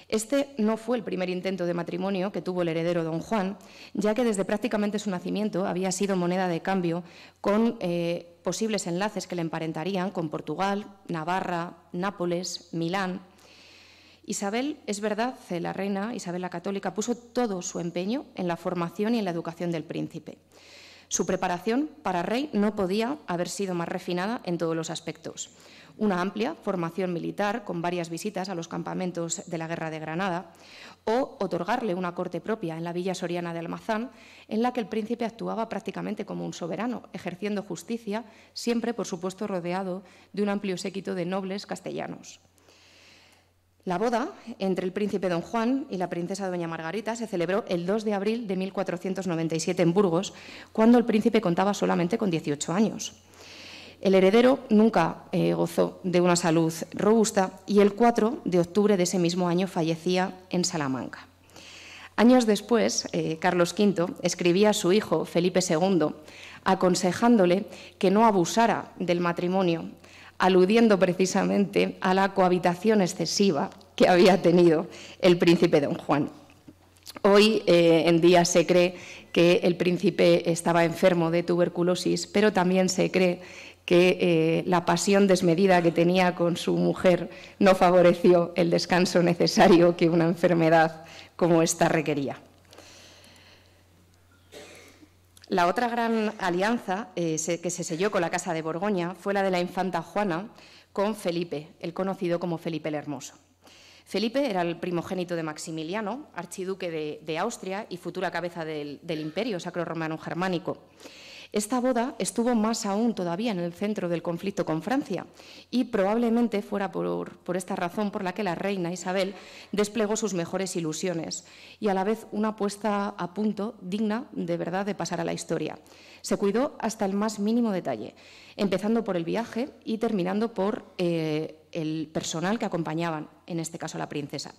[SPEAKER 3] Este no fue el primer intento de matrimonio que tuvo el heredero don Juan, ya que desde prácticamente su nacimiento había sido moneda de cambio con eh, posibles enlaces que le emparentarían con Portugal, Navarra, Nápoles, Milán, Isabel, es verdad, la reina Isabel la Católica puso todo su empeño en la formación y en la educación del príncipe. Su preparación para rey no podía haber sido más refinada en todos los aspectos. Una amplia formación militar con varias visitas a los campamentos de la Guerra de Granada o otorgarle una corte propia en la villa soriana de Almazán, en la que el príncipe actuaba prácticamente como un soberano, ejerciendo justicia, siempre, por supuesto, rodeado de un amplio séquito de nobles castellanos. La boda entre el príncipe don Juan y la princesa doña Margarita se celebró el 2 de abril de 1497 en Burgos, cuando el príncipe contaba solamente con 18 años. El heredero nunca eh, gozó de una salud robusta y el 4 de octubre de ese mismo año fallecía en Salamanca. Años después, eh, Carlos V escribía a su hijo, Felipe II, aconsejándole que no abusara del matrimonio aludiendo precisamente a la cohabitación excesiva que había tenido el príncipe don Juan. Hoy eh, en día se cree que el príncipe estaba enfermo de tuberculosis, pero también se cree que eh, la pasión desmedida que tenía con su mujer no favoreció el descanso necesario que una enfermedad como esta requería. La otra gran alianza eh, que se selló con la Casa de Borgoña fue la de la infanta Juana con Felipe, el conocido como Felipe el Hermoso. Felipe era el primogénito de Maximiliano, archiduque de, Austria y futura cabeza del, del Imperio Sacro Romano Germánico. Esta boda estuvo más aún todavía en el centro del conflicto con Francia y probablemente fuera por, esta razón por la que la reina Isabel desplegó sus mejores ilusiones y a la vez una puesta a punto digna de verdad de pasar a la historia. Se cuidó hasta el más mínimo detalle, empezando por el viaje y terminando por eh, el personal que acompañaban, en este caso la princesa.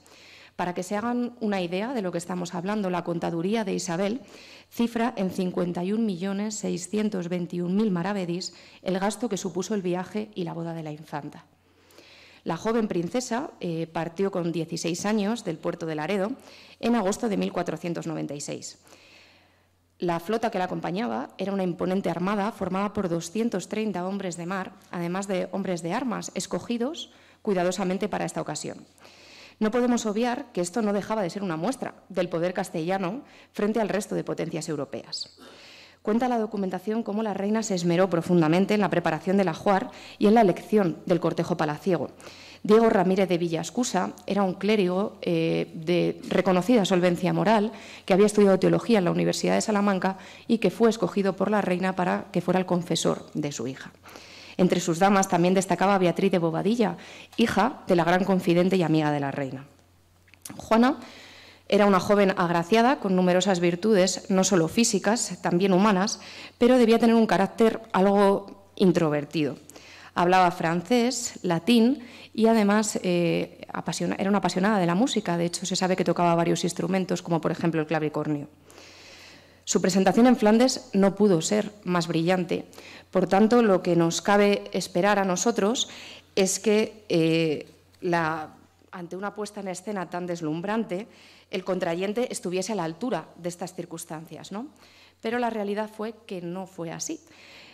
[SPEAKER 3] Para que se hagan una idea de lo que estamos hablando, la contaduría de Isabel cifra en 51.621.000 maravedís el gasto que supuso el viaje y la boda de la infanta. La joven princesa eh, partió con 16 años del puerto de Laredo en agosto de 1496. La flota que la acompañaba era una imponente armada formada por 230 hombres de mar, además de hombres de armas escogidos cuidadosamente para esta ocasión. No podemos obviar que esto no dejaba de ser una muestra del poder castellano frente al resto de potencias europeas. Cuenta la documentación cómo la reina se esmeró profundamente en la preparación del ajuar y en la elección del cortejo palaciego. Diego Ramírez de Villascusa era un clérigo eh, de reconocida solvencia moral que había estudiado teología en la Universidad de Salamanca y que fue escogido por la reina para que fuera el confesor de su hija. Entre sus damas también destacaba Beatriz de Bobadilla, hija de la gran confidente y amiga de la reina. Juana era una joven agraciada con numerosas virtudes, no solo físicas, también humanas, pero debía tener un carácter algo introvertido. Hablaba francés, latín y además eh, era una apasionada de la música. De hecho, se sabe que tocaba varios instrumentos, como por ejemplo el clavicornio. Su presentación en Flandes no pudo ser más brillante, por tanto, lo que nos cabe esperar a nosotros es que eh, ante una puesta en escena tan deslumbrante, el contrayente estuviese a la altura de estas circunstancias. ¿no? Pero la realidad fue que no fue así.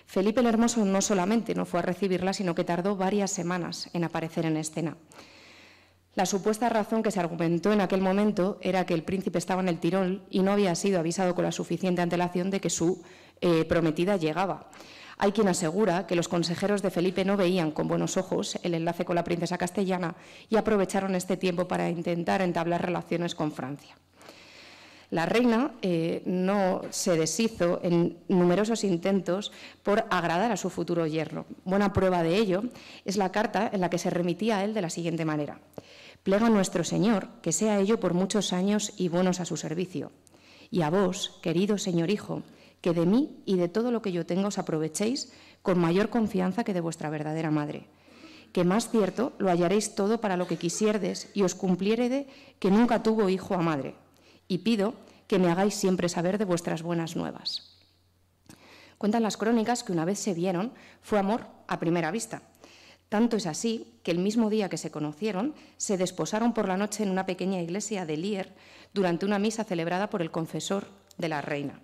[SPEAKER 3] Felipe el Hermoso no solamente no fue a recibirla, sino que tardó varias semanas en aparecer en escena. La supuesta razón que se argumentó en aquel momento era que el príncipe estaba en el Tirol y no había sido avisado con la suficiente antelación de que su eh, prometida llegaba. Hay quien asegura que los consejeros de Felipe no veían con buenos ojos el enlace con la princesa castellana y aprovecharon este tiempo para intentar entablar relaciones con Francia. La reina eh, no se deshizo en numerosos intentos por agradar a su futuro yerno. Buena prueba de ello es la carta en la que se remitía a él de la siguiente manera. Plega a nuestro Señor que sea ello por muchos años y buenos a su servicio. Y a vos, querido señor hijo, que de mí y de todo lo que yo tengo os aprovechéis con mayor confianza que de vuestra verdadera madre. Que más cierto lo hallaréis todo para lo que quisierdes y os cumpliere que nunca tuvo hijo a madre. Y pido que me hagáis siempre saber de vuestras buenas nuevas. Cuentan las crónicas que una vez se vieron fue amor a primera vista. Tanto es así que el mismo día que se conocieron se desposaron por la noche en una pequeña iglesia de Lier durante una misa celebrada por el confesor de la reina.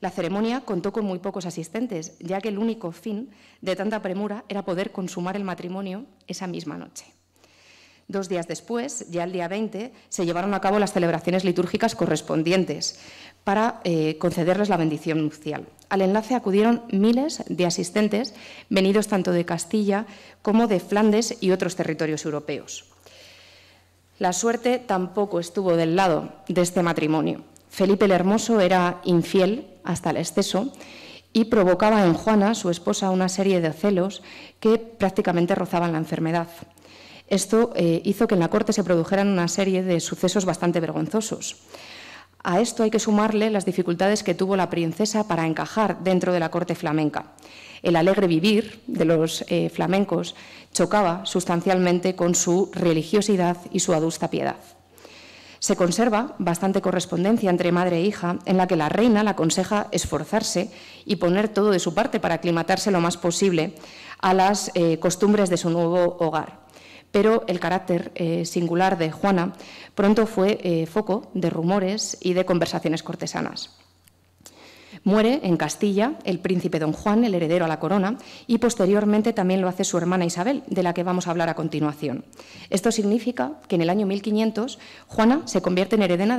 [SPEAKER 3] La ceremonia contó con muy pocos asistentes, ya que el único fin de tanta premura era poder consumar el matrimonio esa misma noche. Dos días después, ya el día 20, se llevaron a cabo las celebraciones litúrgicas correspondientes para eh, concederles la bendición nupcial. Al enlace acudieron miles de asistentes venidos tanto de Castilla como de Flandes y otros territorios europeos. La suerte tampoco estuvo del lado de este matrimonio. Felipe el Hermoso era infiel hasta el exceso y provocaba en Juana, su esposa, una serie de celos que prácticamente rozaban la enfermedad. Esto eh, hizo que en la corte se produjeran una serie de sucesos bastante vergonzosos. A esto hay que sumarle las dificultades que tuvo la princesa para encajar dentro de la corte flamenca. El alegre vivir de los eh, flamencos chocaba sustancialmente con su religiosidad y su adusta piedad. Se conserva bastante correspondencia entre madre e hija en la que la reina la aconseja esforzarse y poner todo de su parte para aclimatarse lo más posible a las eh, costumbres de su nuevo hogar. Pero el carácter eh, singular de Juana pronto fue eh, foco de rumores y de conversaciones cortesanas. Muere en Castilla el príncipe don Juan, el heredero a la corona, y posteriormente también lo hace su hermana Isabel, de la que vamos a hablar a continuación. Esto significa que en el año 1500 Juana se convierte en heredera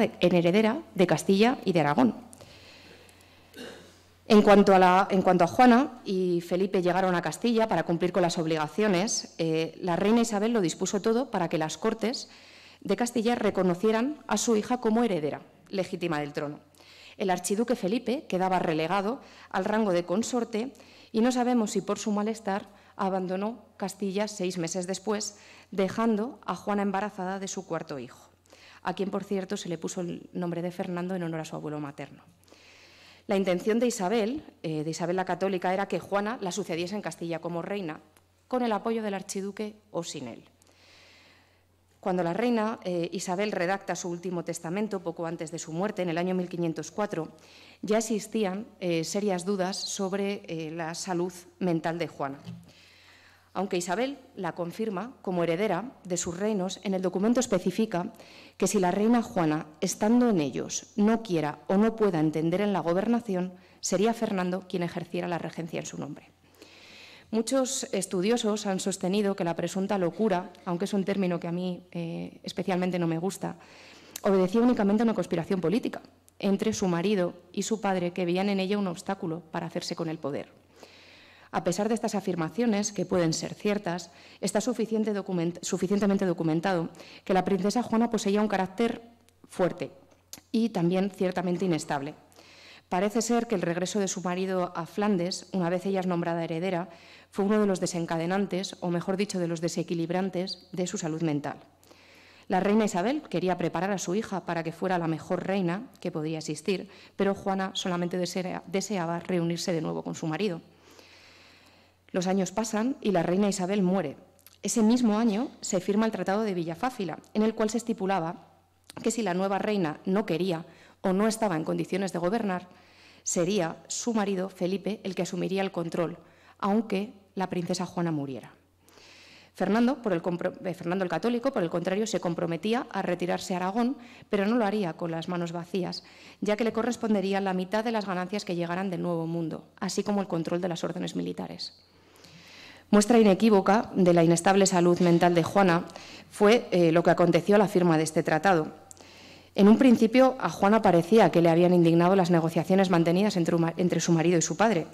[SPEAKER 3] de, Castilla y de Aragón. En cuanto, a Juana y Felipe llegaron a Castilla para cumplir con las obligaciones, eh, la reina Isabel lo dispuso todo para que las Cortes de Castilla reconocieran a su hija como heredera legítima del trono. El archiduque Felipe quedaba relegado al rango de consorte y no sabemos si por su malestar abandonó Castilla seis meses después, dejando a Juana embarazada de su cuarto hijo, a quien, por cierto, se le puso el nombre de Fernando en honor a su abuelo materno. La intención de Isabel, eh, de Isabel la Católica, era que Juana la sucediese en Castilla como reina, con el apoyo del archiduque o sin él. Cuando la reina eh, Isabel redacta su último testamento, poco antes de su muerte, en el año 1504, ya existían eh, serias dudas sobre eh, la salud mental de Juana. Aunque Isabel la confirma como heredera de sus reinos, en el documento especifica que si la reina Juana, estando en ellos, no quiera o no pueda entender en la gobernación, sería Fernando quien ejerciera la regencia en su nombre. Muchos estudiosos han sostenido que la presunta locura, aunque es un término que a mí eh, especialmente no me gusta, obedecía únicamente a una conspiración política entre su marido y su padre que veían en ella un obstáculo para hacerse con el poder. A pesar de estas afirmaciones, que pueden ser ciertas, está suficientemente documentado que la princesa Juana poseía un carácter fuerte y también ciertamente inestable, Parece ser que el regreso de su marido a Flandes, una vez ella es nombrada heredera, fue uno de los desencadenantes, o mejor dicho, de los desequilibrantes de su salud mental. La reina Isabel quería preparar a su hija para que fuera la mejor reina que podía existir, pero Juana solamente deseaba reunirse de nuevo con su marido. Los años pasan y la reina Isabel muere. Ese mismo año se firma el Tratado de Villafáfila, en el cual se estipulaba que si la nueva reina no quería o no estaba en condiciones de gobernar, sería su marido, Felipe, el que asumiría el control, aunque la princesa Juana muriera. Fernando, por eh, el, Católico, por el contrario, se comprometía a retirarse a Aragón, pero no lo haría con las manos vacías, ya que le correspondería la mitad de las ganancias que llegaran del Nuevo Mundo, así como el control de las órdenes militares. Muestra inequívoca de la inestable salud mental de Juana fue eh, lo que aconteció a la firma de este tratado, en un principio, a Juana parecía que le habían indignado las negociaciones mantenidas entre, su marido y su padre,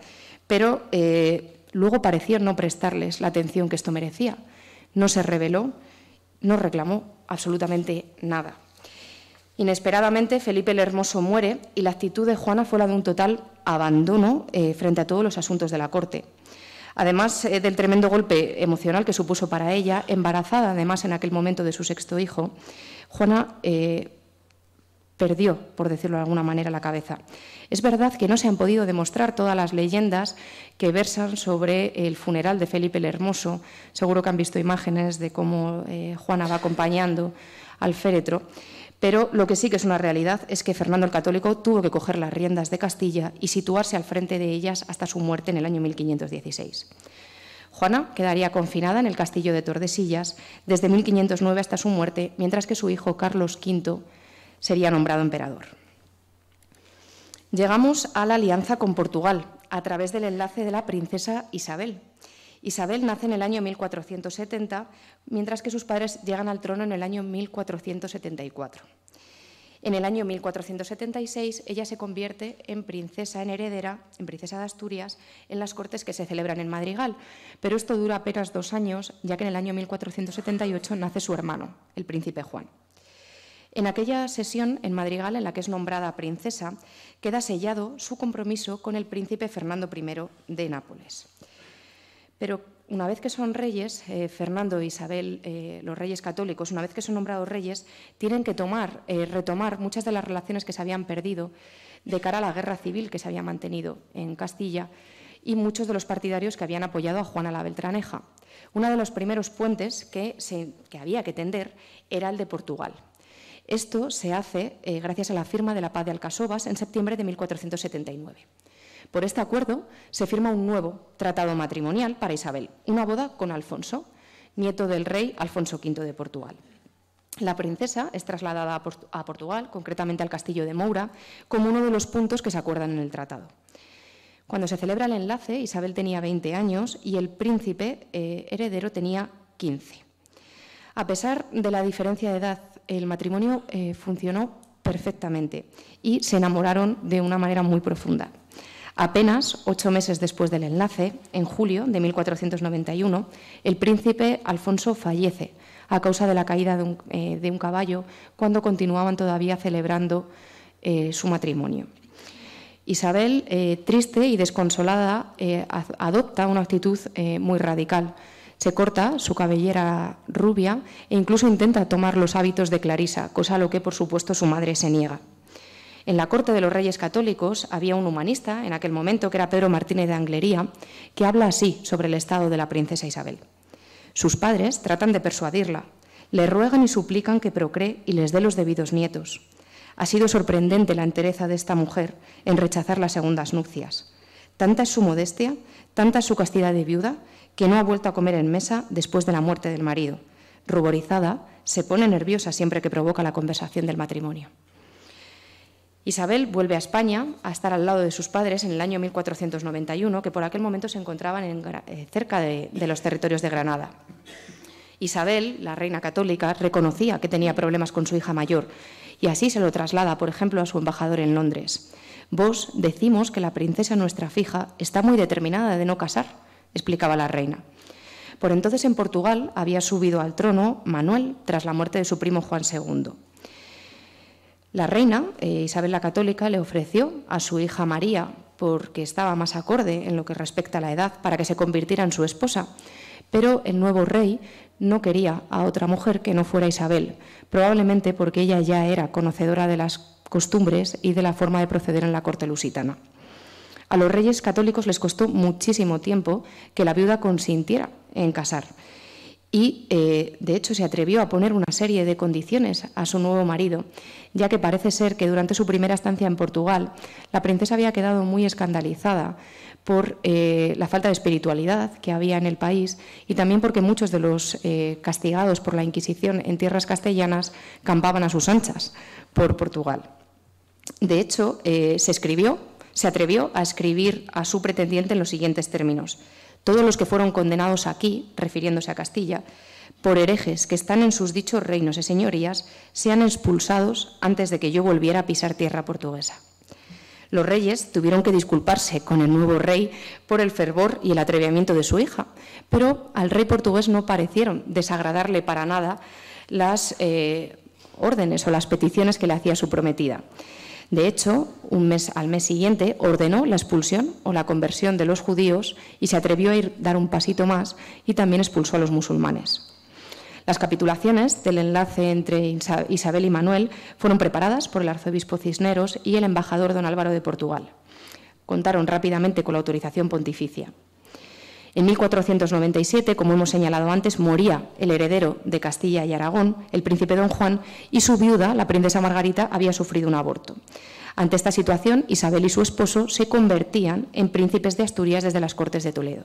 [SPEAKER 3] pero eh, luego pareció no prestarles la atención que esto merecía. No se rebeló, no reclamó absolutamente nada. Inesperadamente, Felipe el Hermoso muere y la actitud de Juana fue la de un total abandono eh, frente a todos los asuntos de la corte. Además eh, del tremendo golpe emocional que supuso para ella, embarazada además en aquel momento de su sexto hijo, Juana perdió, por decirlo de alguna manera, la cabeza. Es verdad que no se han podido demostrar todas las leyendas que versan sobre el funeral de Felipe el Hermoso. Seguro que han visto imágenes de cómo eh, Juana va acompañando al féretro. Pero lo que sí que es una realidad es que Fernando el Católico tuvo que coger las riendas de Castilla y situarse al frente de ellas hasta su muerte en el año 1516. Juana quedaría confinada en el castillo de Tordesillas desde 1509 hasta su muerte, mientras que su hijo Carlos V sería nombrado emperador. Llegamos a la alianza con Portugal a través del enlace de la princesa Isabel. Isabel nace en el año 1470, mientras que sus padres llegan al trono en el año 1474. En el año 1476 ella se convierte en princesa en heredera, en princesa de Asturias, en las cortes que se celebran en Madrigal. Pero esto dura apenas dos años, ya que en el año 1478 nace su hermano, el príncipe Juan. En aquella sesión en Madrigal, en la que es nombrada princesa, queda sellado su compromiso con el príncipe Fernando I de Nápoles. Pero una vez que son reyes, eh, Fernando e Isabel, eh, los reyes católicos, una vez que son nombrados reyes, tienen que tomar, eh, retomar muchas de las relaciones que se habían perdido de cara a la guerra civil que se había mantenido en Castilla y muchos de los partidarios que habían apoyado a Juana la Beltraneja. Uno de los primeros puentes que había que tender era el de Portugal, esto se hace eh, gracias a la firma de la paz de Alcasovas en septiembre de 1479. Por este acuerdo se firma un nuevo tratado matrimonial para Isabel, una boda con Alfonso, nieto del rey Alfonso V de Portugal. La princesa es trasladada a, Portugal, concretamente al castillo de Moura, como uno de los puntos que se acuerdan en el tratado. Cuando se celebra el enlace, Isabel tenía 20 años y el príncipe eh, heredero tenía 15. A pesar de la diferencia de edad el matrimonio eh, funcionó perfectamente y se enamoraron de una manera muy profunda. Apenas ocho meses después del enlace, en julio de 1491, el príncipe Alfonso fallece a causa de la caída de un, eh, caballo cuando continuaban todavía celebrando eh, su matrimonio. Isabel, triste y desconsolada, adopta una actitud muy radical se corta su cabellera rubia e incluso intenta tomar los hábitos de Clarisa, cosa a lo que por supuesto su madre se niega. En la corte de los reyes católicos había un humanista en aquel momento, que era Pedro Martínez de Anglería, que habla así sobre el estado de la princesa Isabel. Sus padres tratan de persuadirla, le ruegan y suplican que procree y les dé los debidos nietos. Ha sido sorprendente la entereza de esta mujer en rechazar las segundas nupcias. Tanta es su modestia, tanta es su castidad de viuda, que no ha vuelto a comer en mesa después de la muerte del marido. Ruborizada, se pone nerviosa siempre que provoca la conversación del matrimonio. Isabel vuelve a España a estar al lado de sus padres en el año 1491, que por aquel momento se encontraban eh, cerca de los territorios de Granada. Isabel, la reina católica, reconocía que tenía problemas con su hija mayor y así se lo traslada, por ejemplo, a su embajador en Londres. Vos decimos que la princesa nuestra fija está muy determinada de no casar explicaba la reina. Por entonces en Portugal había subido al trono Manuel tras la muerte de su primo Juan II. La reina, eh, Isabel la Católica, le ofreció a su hija María, porque estaba más acorde en lo que respecta a la edad, para que se convirtiera en su esposa. Pero el nuevo rey no quería a otra mujer que no fuera Isabel, probablemente porque ella ya era conocedora de las costumbres y de la forma de proceder en la corte lusitana. A los reyes católicos les costó muchísimo tiempo que la viuda consintiera en casar. Y, eh, de hecho, se atrevió a poner una serie de condiciones a su nuevo marido, ya que parece ser que durante su primera estancia en Portugal, la princesa había quedado muy escandalizada por eh, la falta de espiritualidad que había en el país y también porque muchos de los eh, castigados por la Inquisición en tierras castellanas campaban a sus anchas por Portugal. De hecho, se escribió se atrevió a escribir a su pretendiente en los siguientes términos. Todos los que fueron condenados aquí, refiriéndose a Castilla, por herejes que están en sus dichos reinos y señorías, sean expulsados antes de que yo volviera a pisar tierra portuguesa. Los reyes tuvieron que disculparse con el nuevo rey por el fervor y el atrevimiento de su hija, pero al rey portugués no parecieron desagradarle para nada las eh, órdenes o las peticiones que le hacía su prometida. De hecho, un mes al mes siguiente ordenó la expulsión o la conversión de los judíos y se atrevió a ir dar un pasito más y también expulsó a los musulmanes. Las capitulaciones del enlace entre Isabel y Manuel fueron preparadas por el arzobispo Cisneros y el embajador don Álvaro de Portugal. Contaron rápidamente con la autorización pontificia. En 1497, como hemos señalado antes, moría el heredero de Castilla y Aragón, el príncipe don Juan, y su viuda, la princesa Margarita, había sufrido un aborto. Ante esta situación, Isabel y su esposo se convertían en príncipes de Asturias desde las Cortes de Toledo.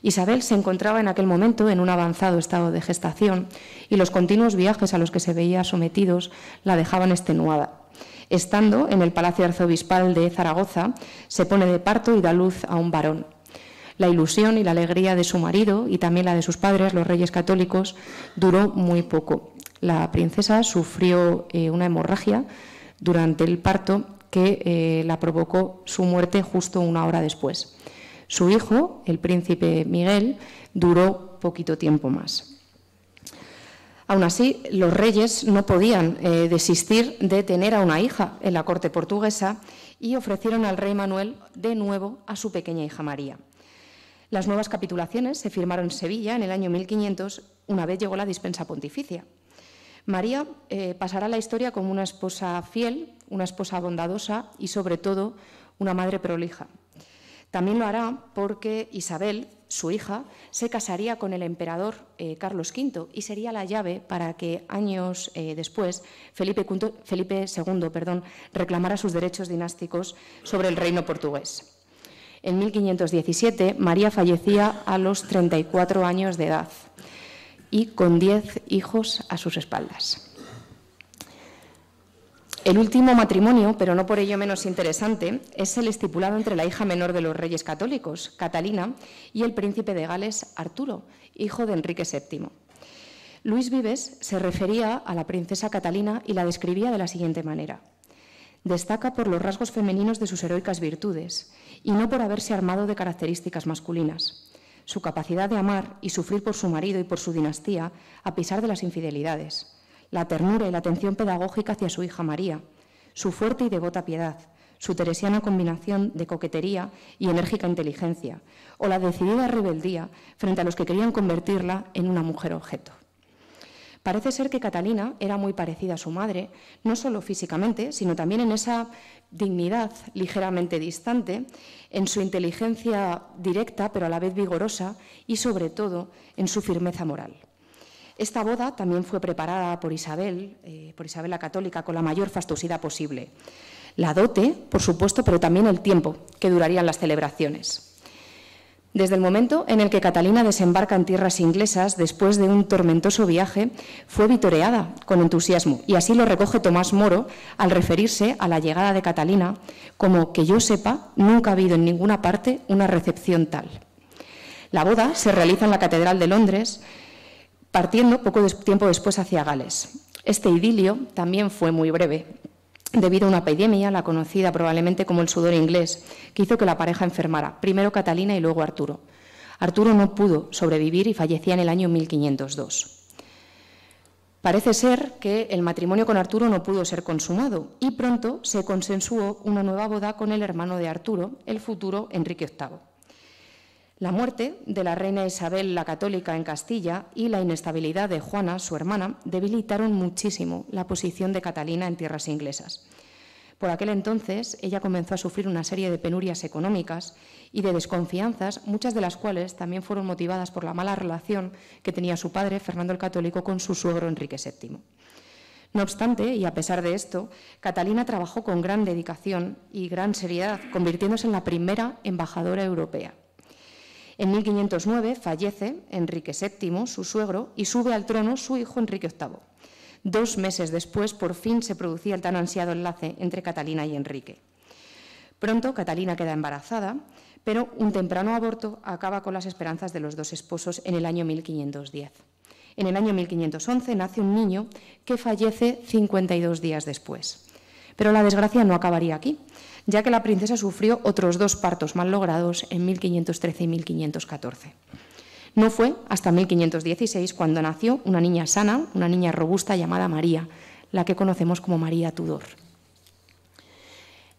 [SPEAKER 3] Isabel se encontraba en aquel momento en un avanzado estado de gestación y los continuos viajes a los que se veía sometidos la dejaban extenuada. Estando en el Palacio Arzobispal de Zaragoza, se pone de parto y da luz a un varón. La ilusión y la alegría de su marido y también la de sus padres, los reyes católicos, duró muy poco. La princesa sufrió eh, una hemorragia durante el parto que eh, la provocó su muerte justo una hora después. Su hijo, el príncipe Miguel, duró poquito tiempo más. Aún así, los reyes no podían eh, desistir de tener a una hija en la corte portuguesa y ofrecieron al rey Manuel de nuevo a su pequeña hija María. Las nuevas capitulaciones se firmaron en Sevilla en el año 1500, una vez llegó la dispensa pontificia. María eh, pasará la historia como una esposa fiel, una esposa bondadosa y, sobre todo, una madre prolija. También lo hará porque Isabel, su hija, se casaría con el emperador eh, Carlos V y sería la llave para que años eh, después Felipe, II perdón, reclamara sus derechos dinásticos sobre el reino portugués. En 1517, María fallecía a los 34 años de edad y con 10 hijos a sus espaldas. El último matrimonio, pero no por ello menos interesante, es el estipulado entre la hija menor de los reyes católicos, Catalina, y el príncipe de Gales, Arturo, hijo de Enrique VII. Luis Vives se refería a la princesa Catalina y la describía de la siguiente manera. Destaca por los rasgos femeninos de sus heroicas virtudes y no por haberse armado de características masculinas. Su capacidad de amar y sufrir por su marido y por su dinastía, a pesar de las infidelidades. La ternura y la atención pedagógica hacia su hija María. Su fuerte y devota piedad. Su teresiana combinación de coquetería y enérgica inteligencia. O la decidida rebeldía frente a los que querían convertirla en una mujer objeto. Parece ser que Catalina era muy parecida a su madre, no solo físicamente, sino también en esa dignidad ligeramente distante, en su inteligencia directa pero a la vez vigorosa y sobre todo en su firmeza moral. Esta boda también fue preparada por Isabel, eh, por Isabel la Católica, con la mayor fastuosidad posible. La dote, por supuesto, pero también el tiempo que durarían las celebraciones. Desde el momento en el que Catalina desembarca en tierras inglesas, después de un tormentoso viaje, fue vitoreada con entusiasmo, y así lo recoge Tomás Moro al referirse a la llegada de Catalina como que yo sepa, nunca ha habido en ninguna parte una recepción tal. La boda se realiza en la Catedral de Londres, partiendo poco tiempo después hacia Gales. Este idilio también fue muy breve, debido a una epidemia, la conocida probablemente como el sudor inglés, que hizo que la pareja enfermara, primero Catalina y luego Arturo. Arturo no pudo sobrevivir y fallecía en el año 1502. Parece ser que el matrimonio con Arturo no pudo ser consumado y pronto se consensuó una nueva boda con el hermano de Arturo, el futuro Enrique VIII. La muerte de la reina Isabel la Católica en Castilla y la inestabilidad de Juana, su hermana, debilitaron muchísimo la posición de Catalina en tierras inglesas. Por aquel entonces, ella comenzó a sufrir una serie de penurias económicas y de desconfianzas, muchas de las cuales también fueron motivadas por la mala relación que tenía su padre, Fernando el Católico, con su suegro Enrique VII. No obstante, y a pesar de esto, Catalina trabajó con gran dedicación y gran seriedad, convirtiéndose en la primera embajadora europea en 1509 fallece Enrique VII, su suegro, y sube al trono su hijo Enrique VIII. Dos meses después, por fin se producía el tan ansiado enlace entre Catalina y Enrique. Pronto, Catalina queda embarazada, pero un temprano aborto acaba con las esperanzas de los dos esposos en el año 1510. En el año 1511 nace un niño que fallece 52 días después. Pero la desgracia no acabaría aquí ya que la princesa sufrió otros dos partos mal logrados en 1513 y 1514. No fue hasta 1516 cuando nació una niña sana, una niña robusta llamada María, la que conocemos como María Tudor.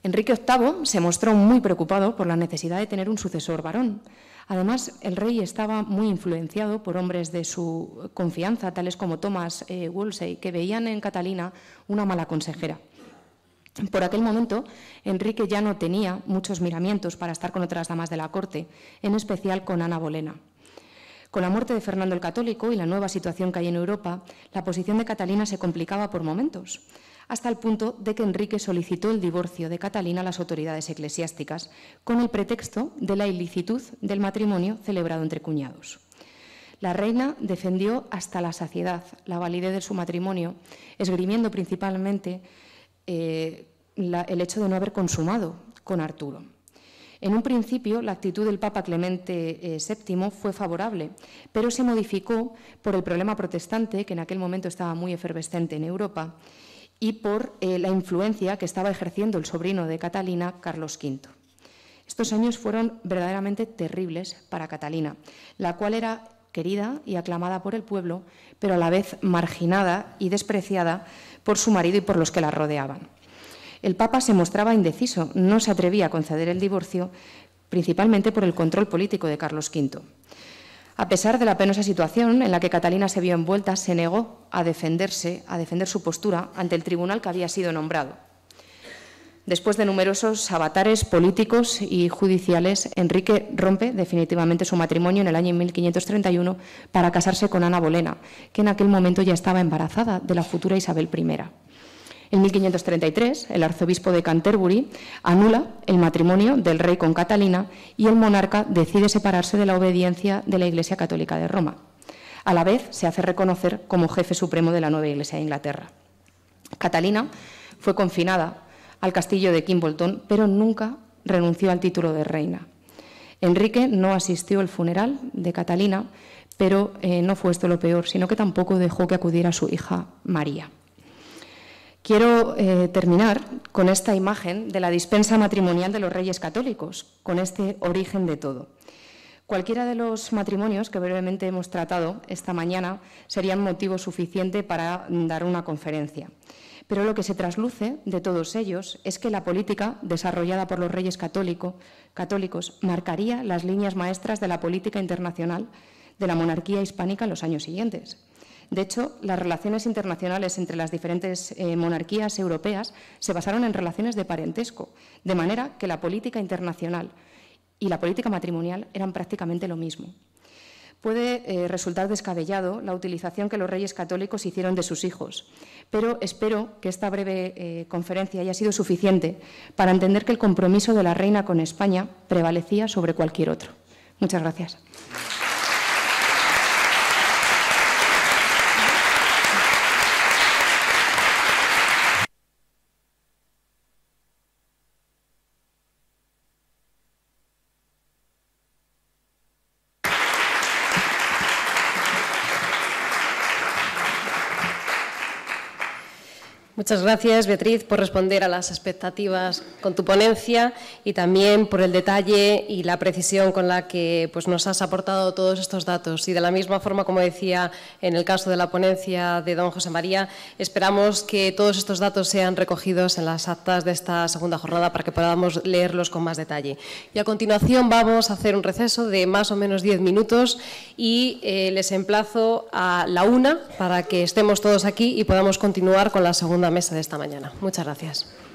[SPEAKER 3] Enrique VIII se mostró muy preocupado por la necesidad de tener un sucesor varón. Además, el rey estaba muy influenciado por hombres de su confianza, tales como Thomas eh, Wolsey, que veían en Catalina una mala consejera. Por aquel momento, Enrique ya no tenía muchos miramientos para estar con otras damas de la corte, en especial con Ana Bolena. Con la muerte de Fernando el Católico y la nueva situación que hay en Europa, la posición de Catalina se complicaba por momentos, hasta el punto de que Enrique solicitó el divorcio de Catalina a las autoridades eclesiásticas, con el pretexto de la ilicitud del matrimonio celebrado entre cuñados. La reina defendió hasta la saciedad la validez de su matrimonio, esgrimiendo principalmente eh, el hecho de no haber consumado con Arturo. En un principio, la actitud del Papa Clemente VII eh, fue favorable, pero se modificó por el problema protestante, que en aquel momento estaba muy efervescente en Europa, y por eh, la influencia que estaba ejerciendo el sobrino de Catalina, Carlos V. Estos años fueron verdaderamente terribles para Catalina, la cual era querida y aclamada por el pueblo, pero a la vez marginada y despreciada por su marido y por los que la rodeaban. El Papa se mostraba indeciso, no se atrevía a conceder el divorcio, principalmente por el control político de Carlos V. A pesar de la penosa situación en la que Catalina se vio envuelta, se negó a defenderse, a defender su postura ante el tribunal que había sido nombrado. Después de numerosos avatares políticos y judiciales, Enrique rompe definitivamente su matrimonio en el año 1531 para casarse con Ana Bolena, que en aquel momento ya estaba embarazada de la futura Isabel I. En 1533, el arzobispo de Canterbury anula el matrimonio del rey con Catalina y el monarca decide separarse de la obediencia de la Iglesia Católica de Roma. A la vez, se hace reconocer como jefe supremo de la nueva Iglesia de Inglaterra. Catalina fue confinada al castillo de Kimbolton, pero nunca renunció al título de reina. Enrique no asistió al funeral de Catalina, pero eh, no fue esto lo peor, sino que tampoco dejó que acudiera su hija María. Quiero eh, terminar con esta imagen de la dispensa matrimonial de los reyes católicos, con este origen de todo. Cualquiera de los matrimonios que brevemente hemos tratado esta mañana serían motivo suficiente para dar una conferencia. Pero lo que se trasluce de todos ellos es que la política desarrollada por los reyes católicos marcaría las líneas maestras de la política internacional de la monarquía hispánica en los años siguientes. De hecho, las relaciones internacionales entre las diferentes eh, monarquías europeas se basaron en relaciones de parentesco, de manera que la política internacional y la política matrimonial eran prácticamente lo mismo. Puede eh, resultar descabellado la utilización que los reyes católicos hicieron de sus hijos, pero espero que esta breve eh, conferencia haya sido suficiente para entender que el compromiso de la reina con España prevalecía sobre cualquier otro. Muchas gracias.
[SPEAKER 1] Muchas gracias, Beatriz, por responder a las expectativas con tu ponencia y también por el detalle y la precisión con la que pues, nos has aportado todos estos datos. Y de la misma forma, como decía en el caso de la ponencia de don José María, esperamos que todos estos datos sean recogidos en las actas de esta segunda jornada para que podamos leerlos con más detalle. Y a continuación vamos a hacer un receso de más o menos diez minutos y eh, les emplazo a la una para que estemos todos aquí y podamos continuar con la segunda mesa de esta mañana. Muchas gracias.